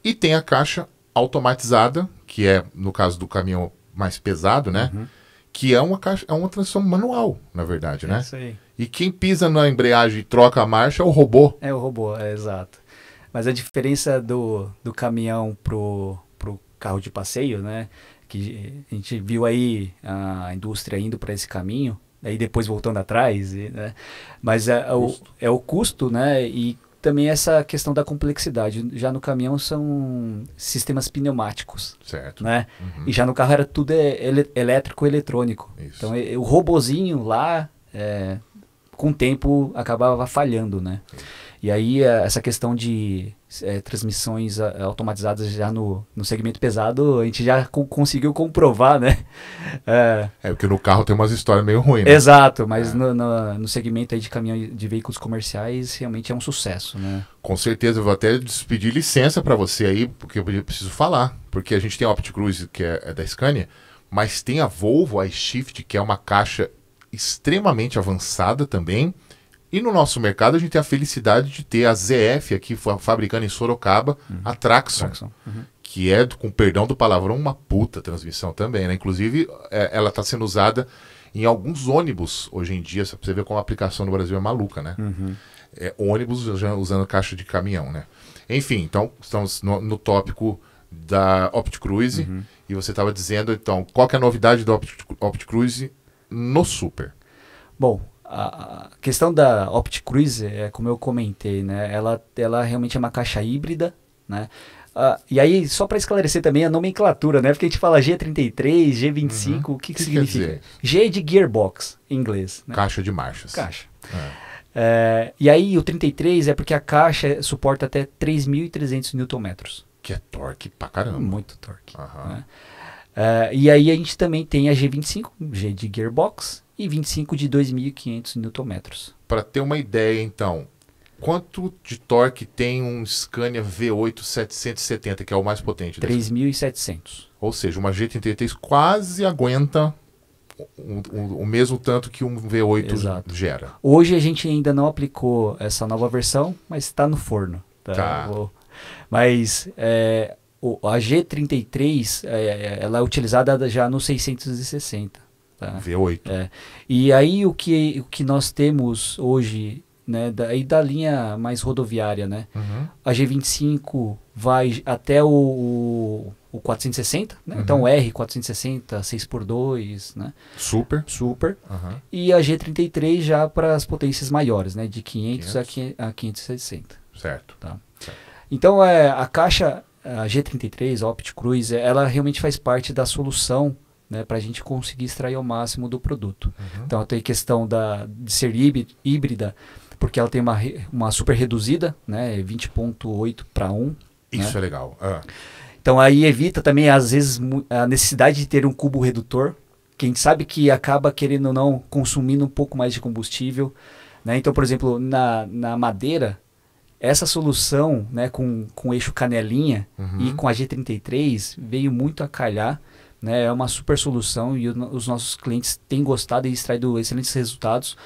Speaker 1: E tem a caixa automatizada, que é, no caso do caminhão mais pesado, né? Uhum. Que é uma caixa, é uma transmissão manual, na verdade, é né? Isso aí. E quem pisa na embreagem e troca a marcha é o robô. É o robô, é exato.
Speaker 3: Mas a diferença do, do caminhão pro carro de passeio, né? Que a gente viu aí a indústria indo para esse caminho, aí depois voltando atrás, né? Mas é, é, o, é o custo, né? E também essa questão da complexidade. Já no caminhão são sistemas pneumáticos. Certo. Né? Uhum. E já no carro era tudo é, ele, elétrico eletrônico. Isso. Então e, é, o robozinho lá, é, com o tempo, acabava falhando, né? E aí eh, essa questão de é, transmissões eh, automatizadas já no, no segmento pesado, a gente já co conseguiu comprovar, né? É,
Speaker 1: <laughs> é, porque no carro tem umas histórias meio ruins. Né?
Speaker 3: Exato, mas é. no, no, no, segmento aí de caminhão de veículos comerciais realmente é um sucesso,
Speaker 1: né? Com certeza, eu vou até pedir licença para você aí, porque eu preciso falar. Porque a gente tem a Opticruz, que é, é, da Scania, mas tem a Volvo, a Shift, que é uma caixa extremamente avançada também e no nosso mercado a gente tem a felicidade de ter a ZF aqui fabricando em Sorocaba uhum. a Traxxon, Uhum. que é, com perdão do palavrão, uma puta transmissão também, né? Inclusive é, ela está sendo usada em alguns ônibus hoje em dia, você vê como a aplicação no Brasil é maluca, né? Uhum. É, ônibus usando caixa de caminhão, né? Enfim, então estamos no, no tópico da Opticruise uhum. e você estava dizendo, então, qual é a novidade da Opticruise no Super?
Speaker 3: Bom, a, questão da Opt Cruiser é como eu comentei, né? Ela, ela realmente é uma caixa híbrida, né? Uh, e aí, só para esclarecer também a nomenclatura, né? Porque a gente fala G33, G25, uhum. o que, que, que significa? G de gearbox, em inglês. Né? Caixa de marchas. Caixa. É. É, e aí, o 33 é porque a caixa suporta até 3.300 Nm. Que é torque pra caramba. Muito torque. Uhum. Né? Uh, e aí a gente também tem a G25, G de gearbox, e 25 de 2.500 Nm.
Speaker 1: Para ter uma ideia, então, quanto de torque tem um Scania V8 770, que é o mais potente? 3.700. Ou seja, uma G33 quase aguenta um, um, o mesmo tanto que um V8 Exato. gera.
Speaker 3: Hoje a gente ainda não aplicou essa nova versão, mas está no forno. Tá? tá. Mas é, o, a G33 é, é, ela é utilizada já no 660. Tá? V8. É. E aí o que, o que nós temos hoje, né, da, e da linha mais rodoviária, né? Uhum. A G25 vai até o, o 460, né? Então, uhum. então R 460, 6x2, né? Super. Super. Uhum. E a G33 já para as potências maiores, né? De 500, 500. A, a 560.
Speaker 1: Certo. Tá? certo.
Speaker 3: Então é, a caixa a G33, a Opticruz, ela realmente faz parte da solução né, para a gente conseguir extrair ao máximo do produto. Uhum. Então, tem questão da, de ser híbrida, porque ela tem uma, uma super reduzida, né, 20.8 para 1. Isso né? é legal. É. Então, aí evita também, às vezes, a necessidade de ter um cubo redutor, que a gente sabe que acaba, querendo ou não, consumindo um pouco mais de combustível. Né? Então, por exemplo, na, na madeira, essa solução né, com, com eixo canelinha uhum. e com a G33 veio muito a calhar. Né, é uma super solução e o, os nossos clientes têm gostado e extraído excelentes resultados.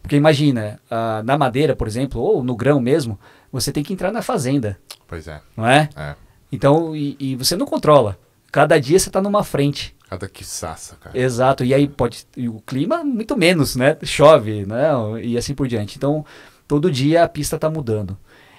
Speaker 3: Porque imagina, ah, na madeira, por exemplo, ou no grão mesmo, você tem que entrar na fazenda. Pois é. Não é? é. Então, e, e você não controla. Cada dia você está numa frente. Cada que saça, cara. Exato. E aí pode. E o clima, muito menos, né? Chove, né? E assim por diante. Então, todo dia a pista está mudando.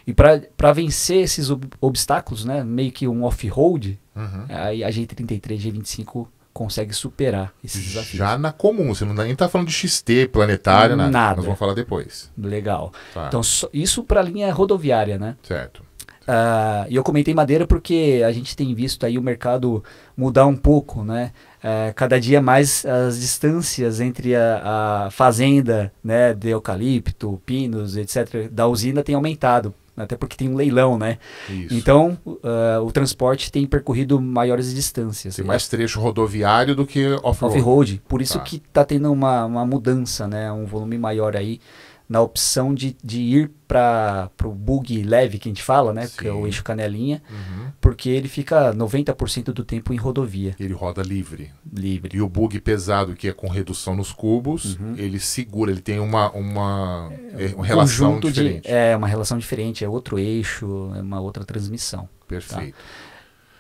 Speaker 3: E para vencer esses ob obstáculos, né, meio que um off-road, uhum. aí a G33
Speaker 1: G25 consegue superar esses desafios. Já na comum, você não tá, nem tá falando de XT, planetária, nada. nada. Nós vamos falar depois. Legal. Tá. Então, isso para a linha rodoviária, né? Certo.
Speaker 3: Uh, e eu comentei madeira porque a gente tem visto aí o mercado mudar um pouco, né? Uh, cada dia mais as distâncias entre a, a, fazenda né, de eucalipto, pinos, etc., da usina tem aumentado né? até porque tem um leilão, né? Isso. Então, uh, o transporte tem percorrido maiores distâncias. Tem né? mais trecho rodoviário do que off-road. Off-road, por isso tá. que está tendo uma, uma mudança, né? Um volume maior aí na opção de, de ir para o bug leve que a gente fala,
Speaker 1: né? Sim. Que é o eixo canelinha, uhum. porque ele fica 90% do tempo em rodovia. Ele roda livre. Livre. E o bug pesado, que é com redução nos cubos, uhum. ele segura, ele tem uma, uma, é, é uma relação diferente. De, é uma relação diferente, é outro eixo, é uma outra transmissão. Tá? Perfeito. Tá?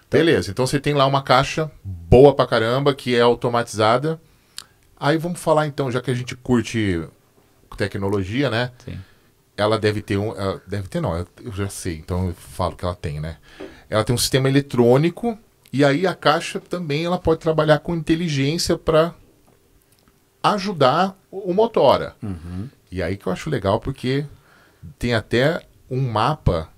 Speaker 1: Então, Beleza, então você tem lá uma caixa boa pra caramba, que é automatizada. Aí vamos falar então, já que a gente curte tecnologia, né? Sim. Ela deve ter um. Deve ter, não, eu já sei, então eu falo que ela tem, né? Ela tem um sistema eletrônico e aí a caixa também ela pode trabalhar com inteligência para ajudar o motora. Uhum. E aí que eu acho legal, porque tem até um mapa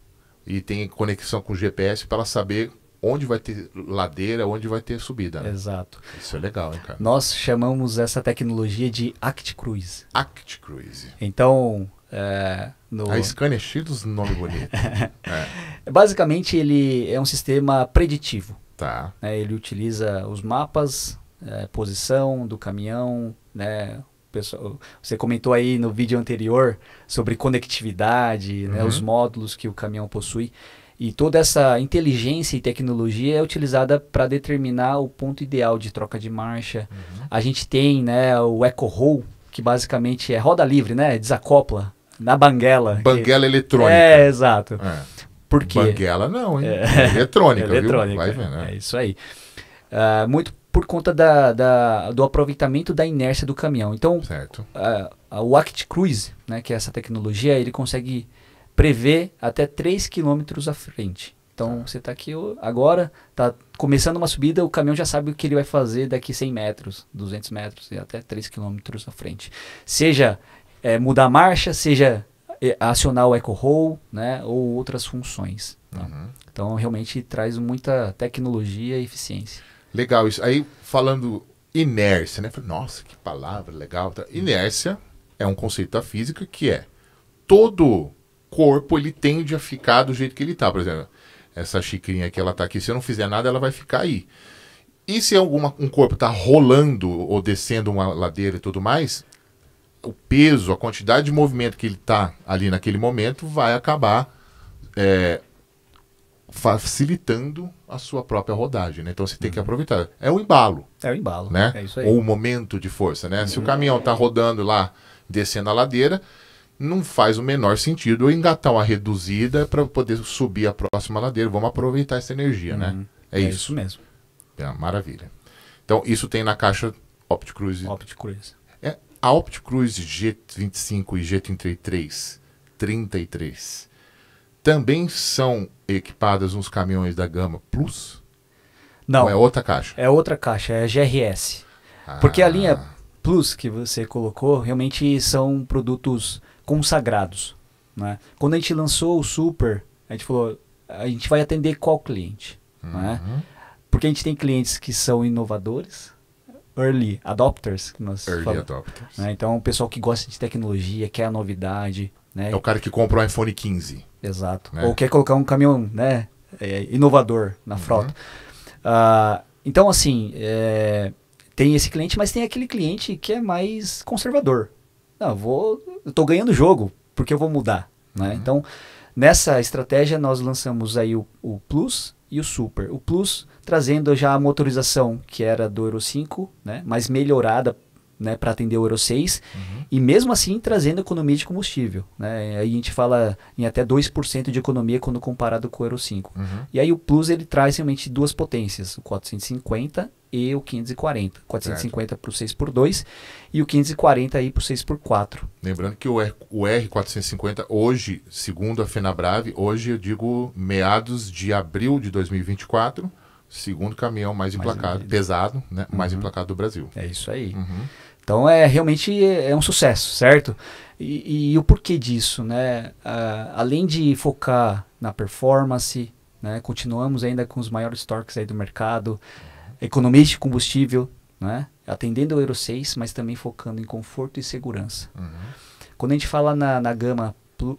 Speaker 1: e tem conexão com o GPS para saber onde vai ter ladeira, onde vai ter subida. Né? Exato. Isso é legal, hein, cara? Nós
Speaker 3: chamamos essa tecnologia de Act Cruise. Act Cruise. Então. É, no... A Scania é dos nome bonito. <laughs> é. Basicamente, ele é um sistema preditivo. Tá. É, ele utiliza os mapas, é, posição do caminhão, né? você comentou aí no vídeo anterior sobre conectividade, né? uhum. né, os módulos que o caminhão possui. E toda essa inteligência e tecnologia é utilizada para determinar o ponto ideal de troca de marcha. Uhum. A gente tem né, o Eco Roll, que basicamente é roda livre, né? Desacopla na banguela. Banguela que... eletrônica. É, exato. É. Por quê? Banguela não, hein? É. é eletrônica, <laughs> é eletrônica. Vai ver, né? É isso aí. Uh, muito por conta da, da, do aproveitamento da inércia do caminhão. Então, certo. Uh, o Act Cruise, né, que é essa tecnologia, ele consegue prevê até 3 quilômetros à frente. Então tá. você está aqui agora, está começando uma subida, o caminhão já sabe o que ele vai fazer daqui 100 metros, 200 metros e até 3 quilômetros à frente. Seja é, mudar a marcha, seja é, acionar o eco roll, né, ou outras funções.
Speaker 1: Tá? Uhum. Então realmente traz muita tecnologia e eficiência. Legal isso. Aí falando inércia, né? Nossa, que palavra legal. Tá? Hum. Inércia é um conceito da física que é todo corpo ele tende a ficar do jeito que ele tá, por exemplo. Essa xicrinha que ela tá aqui, se eu não fizer nada, ela vai ficar aí. E se alguma, um corpo tá rolando ou descendo uma ladeira e tudo mais, o peso, a quantidade de movimento que ele tá ali naquele momento vai acabar é, facilitando a sua própria rodagem, né? Então você tem uhum. que aproveitar. É o embalo. É o embalo, né? É Ou o momento de força, né? Uhum. Se o caminhão tá rodando lá, descendo a ladeira, não faz o menor sentido eu engatar tá uma reduzida para poder subir a próxima ladeira. Vamos aproveitar essa energia, né? uhum. né? É, é isso. isso. mesmo. É maravilha. Então, isso tem na caixa OptiCruise. OptiCruise. É, a OptiCruise G25 e G33, 33, também são equipadas nos caminhões da gama Plus? Não. Ou é outra caixa?
Speaker 3: É outra caixa, é GRS. Ah. Porque a ah. linha Plus que você colocou realmente são produtos consagrados. Né? Quando a gente lançou o Super, a gente falou, a gente vai atender qual cliente? Né? Uhum. Né? Porque a gente tem clientes que são inovadores, early adopters, que nós early falamos, adopters. Né? Então, o pessoal que gosta de tecnologia, quer a novidade. Né? É o cara que compra o um iPhone 15. Exato. Né? Ou quer colocar um caminhão né, é, inovador na uhum. frota. Uh, então, assim, é, tem esse cliente, mas tem aquele cliente que é mais conservador. Não, vou, eu tô ganhando o jogo, porque eu vou mudar, né? Uhum. Então, nessa estratégia nós lançamos aí o, o, Plus e o Super. O Plus trazendo já a motorização que era do Euro 5, né? Mas melhorada né, para atender o Euro 6 uhum. e mesmo assim trazendo economia de combustível. Né? Aí a gente fala em até 2% de economia quando comparado com o Euro 5. Uhum. E aí o Plus ele traz realmente duas potências, o 450 e
Speaker 1: o 540.
Speaker 3: 450
Speaker 1: para o 6x2
Speaker 3: e o 540 aí para o 6x4.
Speaker 1: Lembrando que o, R, o R450 hoje, segundo a FenaBrave, hoje eu digo meados de abril de 2024, segundo caminhão mais, emplacado, pesado, né? Uhum. mais emplacado do Brasil. É isso aí. Uhum. Então é realmente é, um sucesso, certo?
Speaker 3: E, e, o porquê disso, né? Uh, além de focar na performance, né? Continuamos ainda com os maiores torques aí do mercado, economia de combustível, né? Atendendo ao Euro 6, mas também focando em conforto e segurança. Uhum. Quando a gente fala na, na gama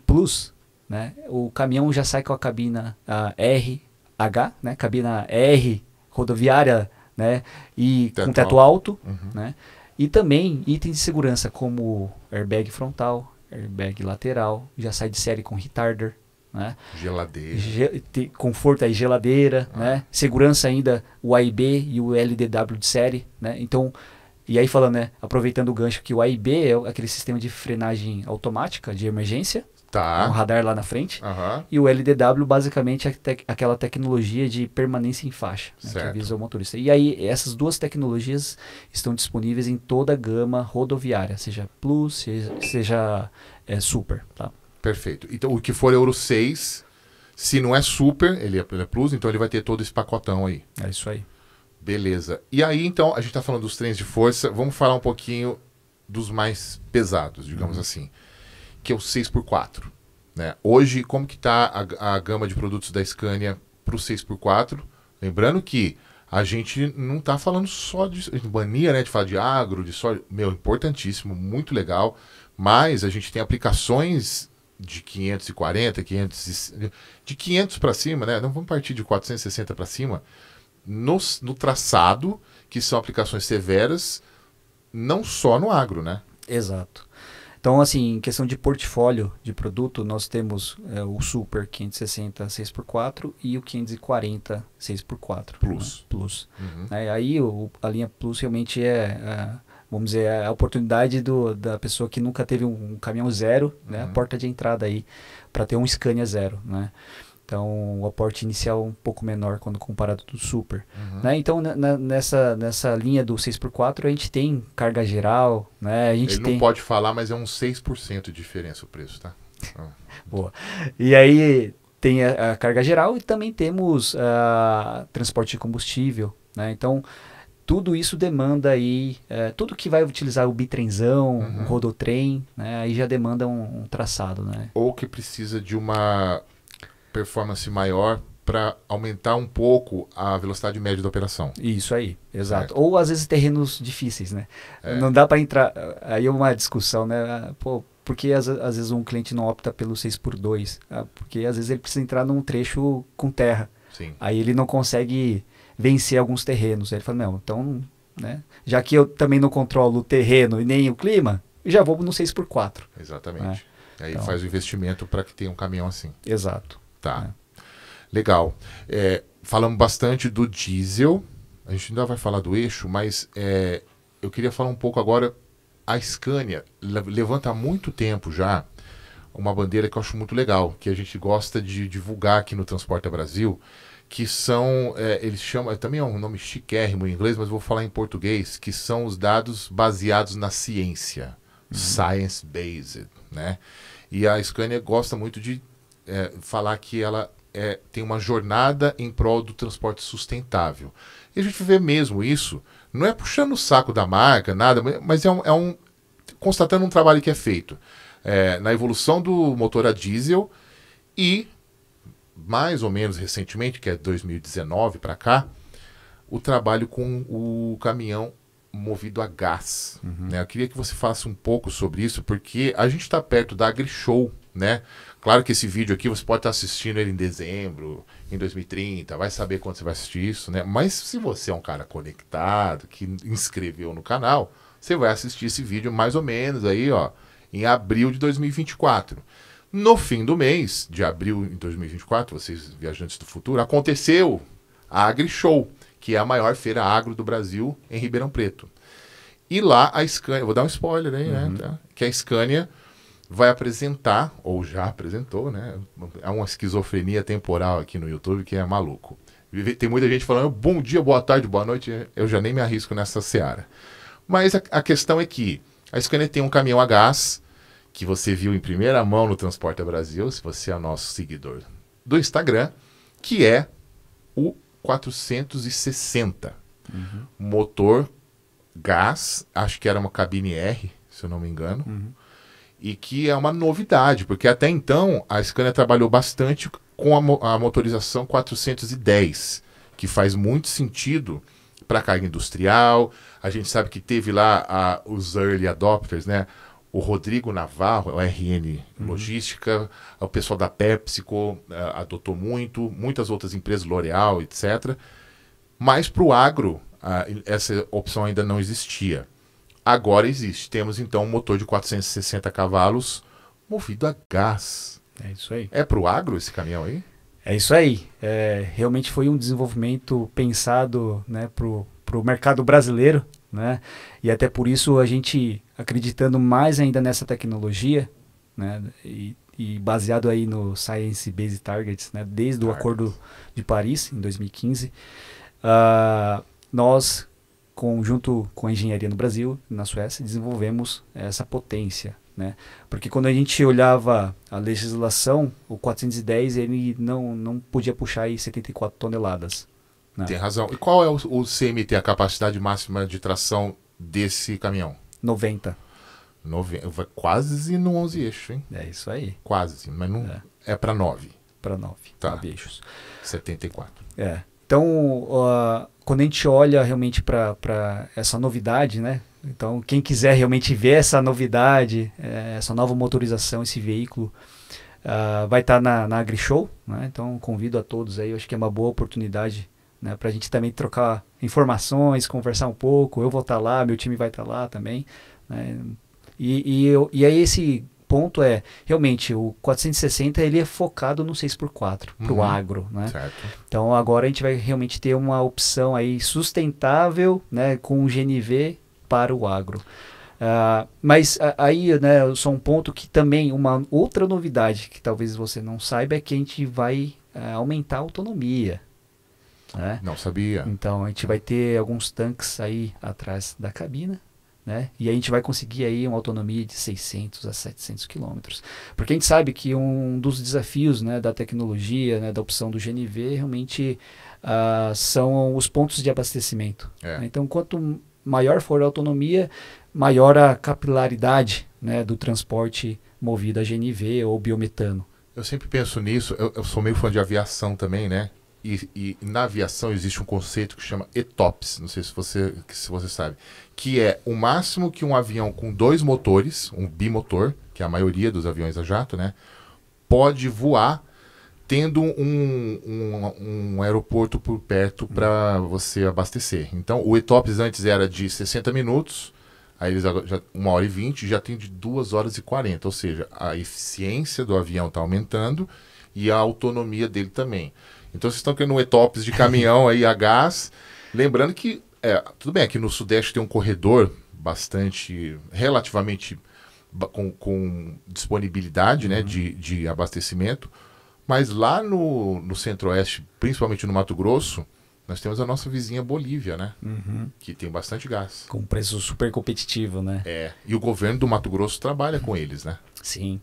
Speaker 3: Plus, né? O caminhão já sai com a cabina uh, RH, né? Cabina R rodoviária, né? E teto com teto alto, alto uhum. né? E também itens de segurança como airbag frontal, airbag lateral, já sai de série com retarder, né? Geladeira. Ge conforto aí, geladeira, ah. né? Segurança ainda, o AIB e o LDW de série, né? Então, e aí falando, né? Aproveitando o gancho que o AIB é aquele sistema de frenagem automática de emergência, Tá. É um radar lá na frente. Uhum. E o LDW, basicamente, é te aquela tecnologia de permanência em faixa, né, que avisa o motorista. E aí, essas duas tecnologias estão disponíveis em toda a gama rodoviária, seja Plus, seja,
Speaker 1: seja é, Super. Tá? Perfeito. Então, o que for Euro 6, se não é Super, é, ele é, Plus, então ele vai ter todo esse pacotão aí. É isso aí. Beleza. E aí, então, a gente está falando dos trens de força, vamos falar um pouquinho dos mais pesados, digamos uhum. assim que é o 6x4. Né? Hoje, como que está a, a gama de produtos da Scania para o 6x4? Lembrando que a gente não está falando só de, bania, né? De falar de agro, de soja. Meu, importantíssimo, muito legal. Mas a gente tem aplicações de 540, 500, de 500 para cima, né? Não vamos partir de 460 para cima. No, no traçado, que são aplicações severas, não só no agro, né? Exato.
Speaker 3: Então, assim, em questão de portfólio de produto, nós temos é, o Super 560 6x4 e o 540 6x4. Plus. Né? Plus. Uhum. É, aí o, a linha Plus realmente é, é vamos dizer, é a oportunidade do, da pessoa que nunca teve um, um caminhão zero, né? Uhum. A porta de entrada aí para ter um Scania zero, né? Então, o aporte inicial é um pouco menor quando comparado do Super. Uhum. Né? Então, nessa, nessa linha do 6x4, a gente tem carga geral, né? A gente Ele tem... não pode
Speaker 1: falar, mas é um 6% de diferença o preço, tá? Então, <laughs> Boa.
Speaker 3: E aí tem a, a, carga geral e também temos a, transporte de combustível, né? Então, tudo isso demanda aí, é, tudo que vai utilizar o bitrenzão, uhum. o rodotrem, né?
Speaker 1: aí já demanda um, um, traçado, né? Ou que precisa de uma performance maior para aumentar um pouco a velocidade média da operação. Isso aí, exato.
Speaker 3: Certo. É. Ou às vezes terrenos difíceis, né? É. Não dá para entrar. Aí é uma discussão, né? Pô, porque às, às, vezes um cliente não opta pelo 6x2? Ah, porque às vezes ele precisa entrar num trecho com terra. Sim. Aí ele não consegue vencer alguns terrenos. Aí ele fala, não, então, né? Já que eu também não controlo o terreno e nem o clima, já vou no 6x4.
Speaker 1: Exatamente. Né? Aí então, faz o investimento para que tenha um caminhão assim. Exato. Tá. Legal. É, falamos bastante do diesel. A gente ainda vai falar do eixo, mas é, eu queria falar um pouco agora. A Scania levanta há muito tempo já uma bandeira que eu acho muito legal, que a gente gosta de divulgar aqui no Transporta Brasil, que são, é, eles chamam, também é um nome chiquérrimo em inglês, mas vou falar em português, que são os dados baseados na ciência, uhum. science-based, né? E a Scania gosta muito de é, falar que ela é, tem uma jornada em prol do transporte sustentável. E a gente vê mesmo isso, não é puxando o saco da marca, nada, mas é um. É um constatando um trabalho que é feito é, na evolução do motor a diesel e, mais ou menos recentemente, que é 2019 para cá, o trabalho com o caminhão movido a gás. Uhum. Né? Eu queria que você falasse um pouco sobre isso, porque a gente está perto da AgriShow, né? Claro que esse vídeo aqui você pode estar assistindo ele em dezembro, em 2030, vai saber quando você vai assistir isso, né? Mas se você é um cara conectado, que inscreveu no canal, você vai assistir esse vídeo mais ou menos aí, ó, em abril de 2024. No fim do mês, de abril de 2024, vocês viajantes do futuro, aconteceu a Agri Show, que é a maior feira agro do Brasil em Ribeirão Preto. E lá a Scania, vou dar um spoiler aí, né? uhum. né? Tá? Que a Scania vai apresentar, ou já apresentou, né? Há uma esquizofrenia temporal aqui no YouTube que é maluco. Tem muita gente falando bom dia, boa tarde, boa noite. Eu já nem me arrisco nessa seara. Mas a, a questão é que a Scania tem um caminhão a gás que você viu em primeira mão no Transporte Brasil, se você é nosso seguidor do Instagram, que é o 460. Uhum. Motor gás, acho que era uma cabine R, se eu não me engano. Uhum e que é uma novidade, porque até então a Scania trabalhou bastante com a, mo a motorização 410, que faz muito sentido para carga industrial. A gente sabe que teve lá a, os early adopters, né? O Rodrigo Navarro, o RN uhum. Logística, uhum. o pessoal da PepsiCo a, é, adotou muito, muitas outras empresas, L'Oréal, etc. Mas para o agro, essa opção ainda não existia agora existe. Temos então um motor de 460 cavalos movido a gás. É isso aí. É para o agro esse caminhão aí? É
Speaker 3: isso aí. É, realmente foi um desenvolvimento pensado né, para o mercado brasileiro. Né? E até por isso a gente acreditando mais ainda nessa tecnologia né, e, e baseado aí no Science Based Targets, né, desde Targets. o Acordo de Paris, em 2015, uh, ah, nós conjunto junto com a engenharia no Brasil, na Suécia, desenvolvemos essa potência. Né? Porque quando a gente olhava a legislação, o 410 ele não, não podia puxar aí 74 toneladas.
Speaker 1: Né? Tem razão. E qual é o, o CMT, a capacidade máxima de tração desse caminhão? 90. Nove... Quase no 11 eixo, hein? É isso aí. Quase, mas não é, é para 9. Para 9. Tá. 9 eixos. 74. É.
Speaker 3: Então, uh, quando a gente olha realmente para essa novidade, né? Então, quem quiser realmente ver essa novidade, é, essa nova motorização, esse veículo, uh, vai estar tá na, na AgriShow. Né? Então, convido a todos aí. acho que é uma boa oportunidade né? para a gente também trocar informações, conversar um pouco. Eu vou estar tá lá, meu time vai estar tá lá também. Né? E, e, eu, e aí, esse ponto é, realmente, o 460 ele é focado no 6x4, uhum. para o agro. Né? Certo. Então agora a gente vai realmente ter uma opção aí sustentável né, com o GNV para o agro. Uh, mas aí, né, só um ponto que também, uma outra novidade que talvez você não saiba é que a gente vai uh, aumentar a autonomia. Né? Não sabia. Então a gente vai ter alguns tanques aí atrás da cabina, né? E a gente vai conseguir aí uma autonomia de 600 a 700 quilômetros. Porque a gente sabe que um dos desafios né, da tecnologia, né, da opção do GNV, realmente uh, são os pontos de abastecimento. É. Né? Então, quanto maior for a autonomia, maior a capilaridade né, do transporte movido a GNV ou biometano.
Speaker 1: Eu sempre penso nisso, eu, eu sou meio fã de aviação também, né? e, e, na aviação existe um conceito que chama ETOPS, não sei se você, se você sabe, que é o máximo que um avião com dois motores, um bimotor, que é a maioria dos aviões a jato, né, pode voar tendo um, um, um aeroporto por perto para você abastecer. Então, o ETOPS antes era de 60 minutos, aí eles agora, já, uma hora e 20, já tem de 2 horas e 40, ou seja, a eficiência do avião está aumentando e a autonomia dele também. Então vocês estão querendo um etops de caminhão aí a gás. Lembrando que, é, tudo bem, aqui no Sudeste tem um corredor bastante, relativamente com, com disponibilidade né, uhum. né, de, de abastecimento, mas lá no, no Centro-Oeste, principalmente no Mato Grosso, nós temos a nossa vizinha Bolívia, né? Uhum. Que tem bastante gás. Com preço super competitivo, né? É. E o governo do Mato Grosso trabalha com eles,
Speaker 3: né? Sim.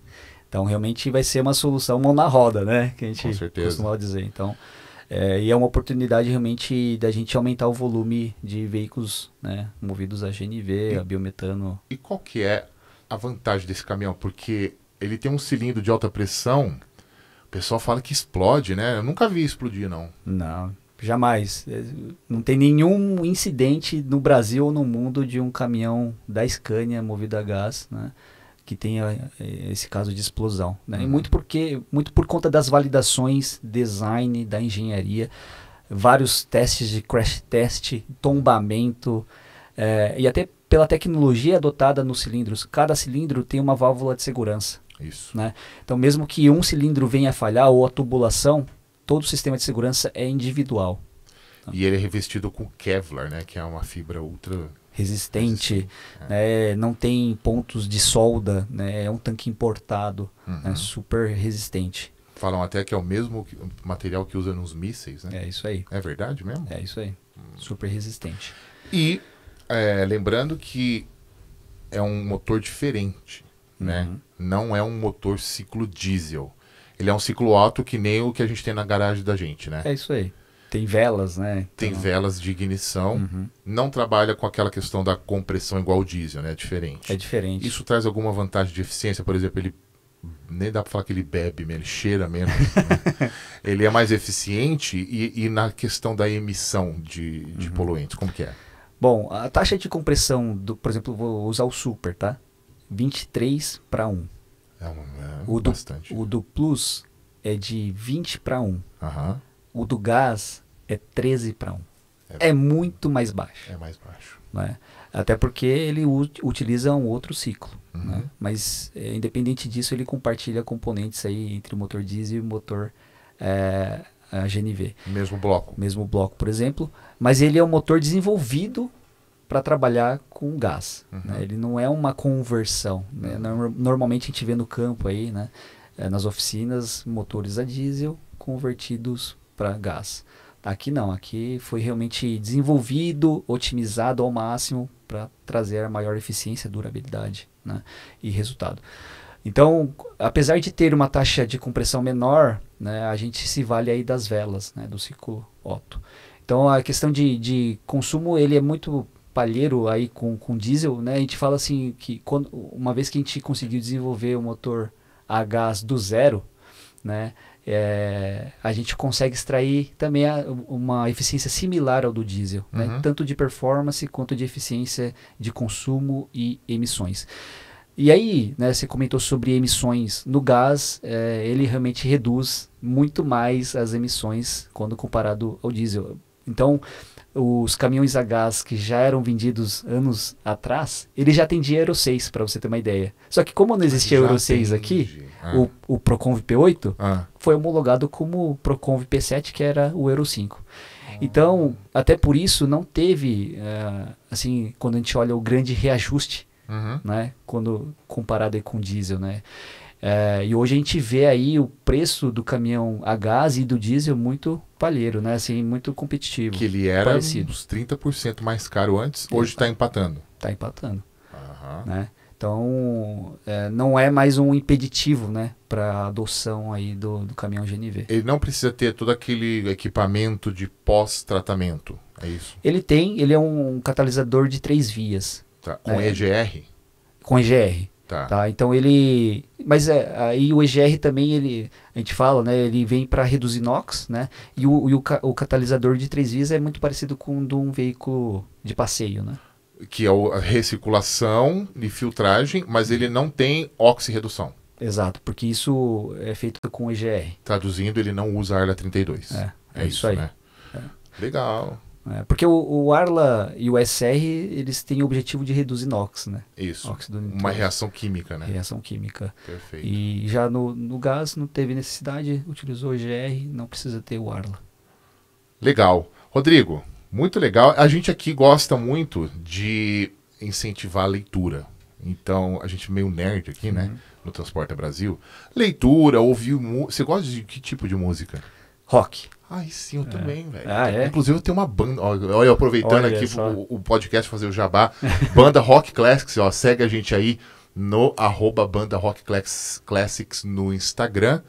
Speaker 3: Então, realmente vai ser uma solução mão na roda, né? Que a gente costuma dizer. Então, é, e é uma oportunidade realmente da gente aumentar o volume de veículos né, movidos a GNV,
Speaker 1: e, a biometano. E qual que é a vantagem desse caminhão? Porque ele tem um cilindro de alta pressão, o pessoal fala que explode, né? Eu nunca vi explodir, não. Não, jamais. É, não tem nenhum incidente no
Speaker 3: Brasil ou no mundo de um caminhão da Scania movido a gás, né? que tenha eh, esse caso de explosão. Né? Uhum. Muito, porque, muito por conta das validações, design, da engenharia, vários testes de crash test, tombamento, é, e até pela tecnologia adotada nos cilindros. Cada cilindro tem uma válvula de segurança. Isso. Né? Então, mesmo que um cilindro venha a falhar ou a tubulação, todo o sistema de segurança é individual.
Speaker 1: E ele é revestido com Kevlar, né? Que é uma fibra
Speaker 3: ultra resistente, né? é. né? não tem pontos de solda, né? é um
Speaker 1: tanque importado, né? uhum. né? super resistente. Falam até que é o mesmo material que usa nos mísseis, né? É isso aí. É verdade mesmo? É isso aí. Hum. Super resistente. E é, lembrando que é um motor diferente, né? uhum. né? Não é um motor ciclo diesel. Ele é um ciclo alto que nem o que a gente tem na garagem da gente, né? É isso aí. Tem velas, né? Então... Tem velas de ignição. Uhum. Não trabalha com aquela questão da compressão igual ao diesel, né? É diferente. É diferente. Isso traz alguma vantagem de eficiência? Por exemplo, ele nem dá para falar que ele bebe, ele cheira menos. Né? <laughs> ele é mais eficiente e, e, na questão da emissão de, de uhum. poluentes, como que é? Bom, a taxa de compressão, do, por exemplo, vou usar o Super, tá? 23 para 1.
Speaker 3: É, um, é, é o bastante. Do, o do Plus é de 20 para 1. Aham. Uhum. O do gás é 13 para 1. É, é, muito mais baixo. É mais baixo. Né? Até porque ele utiliza um outro ciclo. Uhum. Né? Mas, é, independente disso, ele compartilha componentes aí entre o motor diesel e o motor é, eh, GNV. Mesmo bloco. Mesmo bloco, por exemplo. Mas ele é um motor desenvolvido para trabalhar com gás. Uhum. Né? Ele não é uma conversão. Né? Uhum. Normalmente a gente vê no campo aí, né? É, nas oficinas, motores a diesel convertidos para gás. Aqui não, aqui foi realmente desenvolvido, otimizado ao máximo para trazer a maior eficiência, durabilidade né, e resultado. Então, apesar de ter uma taxa de compressão menor, né, a gente se vale aí das velas, né, do ciclo Otto. Então, a questão de, de consumo, ele é muito palheiro aí com, com diesel, né? A gente fala assim que quando, uma vez que a gente conseguiu desenvolver o motor a gás do zero, né? é, a gente consegue extrair também a, uma eficiência similar ao do diesel, né? uhum. né? tanto de performance quanto de eficiência de consumo e emissões. E aí, né, você comentou sobre emissões no gás, é, ele realmente reduz muito mais as emissões quando comparado ao diesel. Então, os caminhões a gás que já eram vendidos anos atrás, ele já atendia Euro 6, para você ter uma ideia. Só que como não existia Euro 6 aqui, ah. o, o Proconv P8 ah. foi homologado como o Proconv P7, que era o Euro 5. Ah. Então, até por isso, não teve, uh, assim, quando a gente olha o grande reajuste, uhum. né? Quando comparado com o diesel, né? É, e hoje a gente vê aí o preço do caminhão a gás e do diesel muito palheiro, né? Assim, muito competitivo. Que ele era parecido. uns
Speaker 1: 30%
Speaker 3: mais caro antes, hoje está empatando. Está empatando. Uhum. Né? Então, é, não é mais um impeditivo né, para a adoção aí do, do, caminhão GNV. Ele
Speaker 1: não precisa ter todo aquele equipamento de pós-tratamento, é isso? Ele
Speaker 3: tem, ele é um catalisador de três vias.
Speaker 1: Tá. Né? Com né? EGR? Com EGR. Tá.
Speaker 3: tá. Então, ele mas é, aí o EGR também, ele, a gente fala, né, ele vem para reduzir NOx, né? E, o, e o, o, catalisador de três vias é muito parecido com o de um veículo de passeio,
Speaker 1: né? Que é a recirculação de filtragem, mas ele não tem oxirredução. Exato, porque isso é feito com EGR. Traduzindo, ele não usa Arla 32. É, é, é isso, isso, aí. Né? É. Legal. É, porque o, o, Arla e o SR,
Speaker 3: eles têm o objetivo de reduzir NOx, né? Isso. Óxido Uma reação química, né? Reação química. Perfeito. E já no, no gás não teve necessidade, utilizou o GR, não precisa ter o
Speaker 1: Arla. Legal. Rodrigo, muito legal. A gente aqui gosta muito de incentivar a leitura. Então, a gente é meio nerd aqui, né? uhum. né? No Transporta Brasil. Leitura, ouvir. Você gosta de que tipo de música? Rock. Ai, sim, eu é. também, velho. Ah, é? Inclusive, eu tenho uma banda. Olha, aproveitando Olha aqui o, o, podcast fazer o jabá. <laughs> banda Rock Classics, ó. Segue a gente aí no arroba banda Rock Classics no Instagram.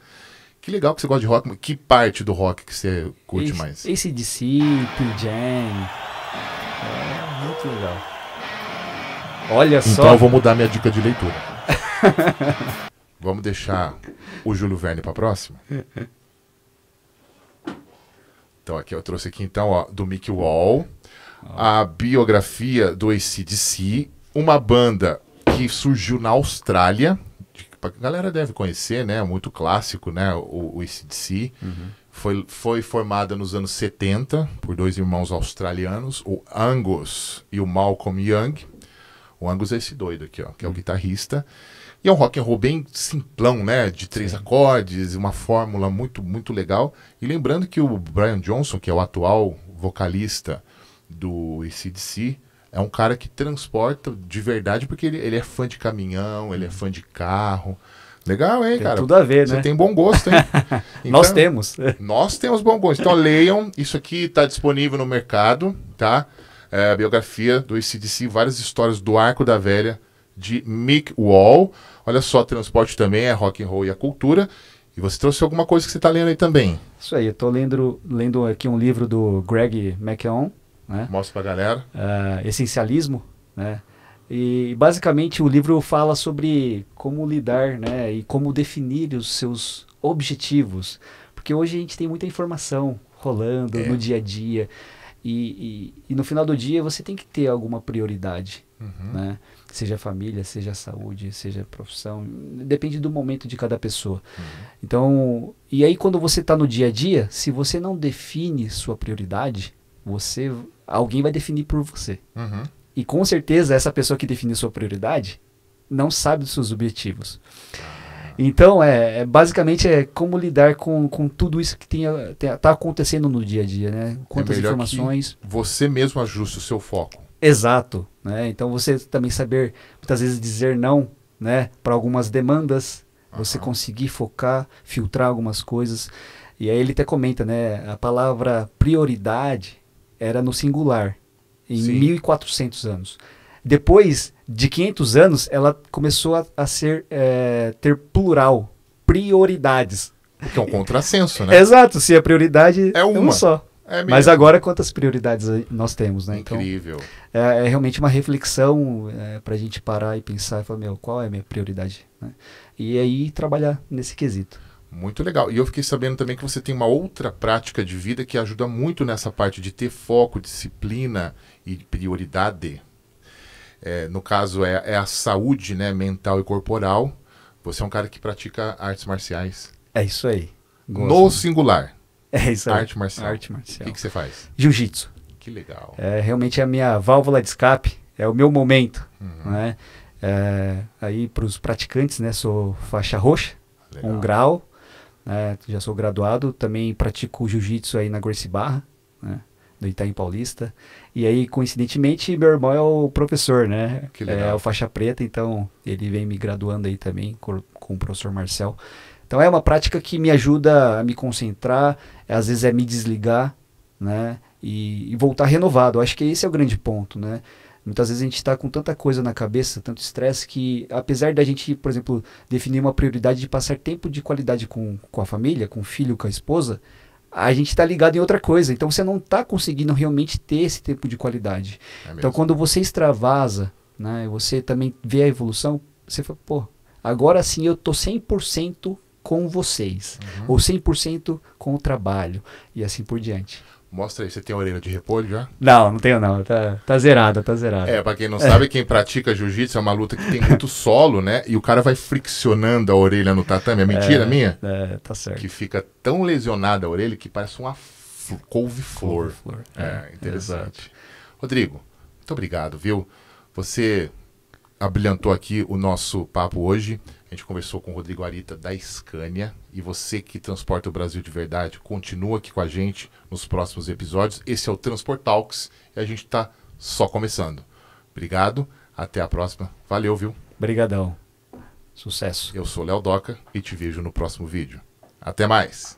Speaker 1: Que legal que você gosta de rock. Que parte do rock que você curte esse, mais?
Speaker 3: Esse DC, Pearl Jam. É muito
Speaker 1: legal. Olha então, só. Então eu vou mudar minha dica de leitura. <laughs> Vamos deixar o Júlio Verne para próxima? <laughs> Então aqui eu trouxe aqui então, ó, do Mick Wall, a biografia do ACDC, uma banda que surgiu na Austrália, que a galera deve conhecer, né? Muito clássico, né? O, o ACDC. Uhum. Foi, foi formada nos anos 70 por dois irmãos australianos, o Angus e o Malcolm Young. O Angus é esse doido aqui, ó, que é o uhum. guitarrista. E é um rock and roll bem simplão, né? De três Sim. acordes, uma fórmula muito, muito legal. E lembrando que o Brian Johnson, que é o atual vocalista do ACDC, é um cara que transporta de verdade, porque ele, ele é fã de caminhão, ele é uhum. fã de carro. Legal, hein, tem cara? Tudo a ver, Você né? Você tem bom gosto, hein? <laughs> Então, nós temos. nós temos bom gosto. Então leiam, isso aqui está disponível no mercado, tá? É, a biografia do ICDC, várias histórias do Arco da Velha de Mick Wall. Olha só, transporte também é rock and roll e a cultura. E você trouxe alguma coisa que você está lendo aí também? Isso aí, eu estou lendo, lendo aqui um livro do Greg McKeown. Né? Mostra para galera. Uh,
Speaker 3: essencialismo, né? E basicamente o livro fala sobre como lidar, né, e como definir os seus objetivos, porque hoje a gente tem muita informação rolando é. no dia a dia e, e, e no final do dia você tem que ter alguma prioridade. Uhum. Né? Seja família, seja saúde, seja profissão, depende do momento de cada pessoa. Uhum. Então, e aí quando você está no dia a dia, se você não define sua prioridade, você, alguém vai definir por você. Uhum. E com certeza essa pessoa que define sua prioridade não sabe dos seus objetivos. Ah. Então, é, é, basicamente é como lidar com, com tudo isso que está acontecendo no dia a dia, né? Quantas é informações.
Speaker 1: você mesmo ajusta o seu foco
Speaker 3: exato. Né? Então você também saber muitas vezes dizer não né, para algumas demandas, uhum. você conseguir focar, filtrar algumas coisas. E aí ele até comenta, né, a palavra prioridade era no singular, em Sim. 1400 anos. Depois de 500 anos, ela começou a, a ser, é, ter plural, prioridades.
Speaker 1: O que é um contrassenso, né?
Speaker 3: Exato, se a prioridade é uma, é uma só. É Mas agora quantas prioridades nós temos, né? Então, Incrível. Então, é, é realmente uma reflexão é, para a gente parar e pensar e falar, meu, qual é a minha prioridade? Né?
Speaker 1: E aí trabalhar nesse quesito. Muito legal. E eu fiquei sabendo também que você tem uma outra prática de vida que ajuda muito nessa parte de ter foco, disciplina e prioridade. É, no caso, é, é, a saúde né, mental e corporal. Você é um cara que pratica artes marciais. É isso aí. Gosto. No singular. É isso aí. Arte marcial. Arte marcial. O que, que você faz?
Speaker 3: Jiu-jitsu. Que legal. É, realmente é a minha válvula de escape, é o meu momento. Uhum. Né? É, aí para os praticantes, né? Sou faixa roxa, legal. um grau. Né, já sou graduado, também pratico jiu-jitsu aí na Gracie Barra, né? do Itaim Paulista. E aí, coincidentemente, meu irmão é o professor, né? Que legal. É o faixa preta, então ele vem me graduando aí também com, com o professor Marcel. Então é uma prática que me ajuda a me concentrar, às vezes é me desligar, né? E, e voltar renovado. Eu acho que esse é o grande ponto, né? Muitas vezes a gente está com tanta coisa na cabeça, tanto estresse, que apesar da gente, por exemplo, definir uma prioridade de passar tempo de qualidade com, com a família, com o filho, com a esposa, a gente está ligado em outra coisa. Então você não está conseguindo realmente ter esse tempo de qualidade. É então quando você extravasa, né, você também vê a evolução, você fala, pô, agora sim eu tô 100% com vocês, uhum. ou 100% com o trabalho, e
Speaker 1: assim por diante. Mostra aí, você tem orelha de repolho já?
Speaker 3: Não, não tenho não, tá, tá zerada, tá zerada. É, pra quem não sabe,
Speaker 1: quem pratica jiu-jitsu é uma luta que tem muito <laughs> solo, né? E o cara vai friccionando a orelha no tatame, é, é mentira é, minha? É, tá certo. Que fica tão lesionada a orelha que parece uma couve-flor. Couve é, é, interessante. Rodrigo, muito obrigado, viu? Você abrilhantou aqui o nosso papo hoje. A gente conversou com o Rodrigo Arita da Scania. E você que transporta o Brasil de verdade, continua aqui com a gente nos próximos episódios. Esse é o Transport Talks e a gente está só começando. Obrigado, até a próxima. Valeu, viu? Obrigadão. Sucesso. Eu sou Léo Doca e te vejo no próximo vídeo. Até mais!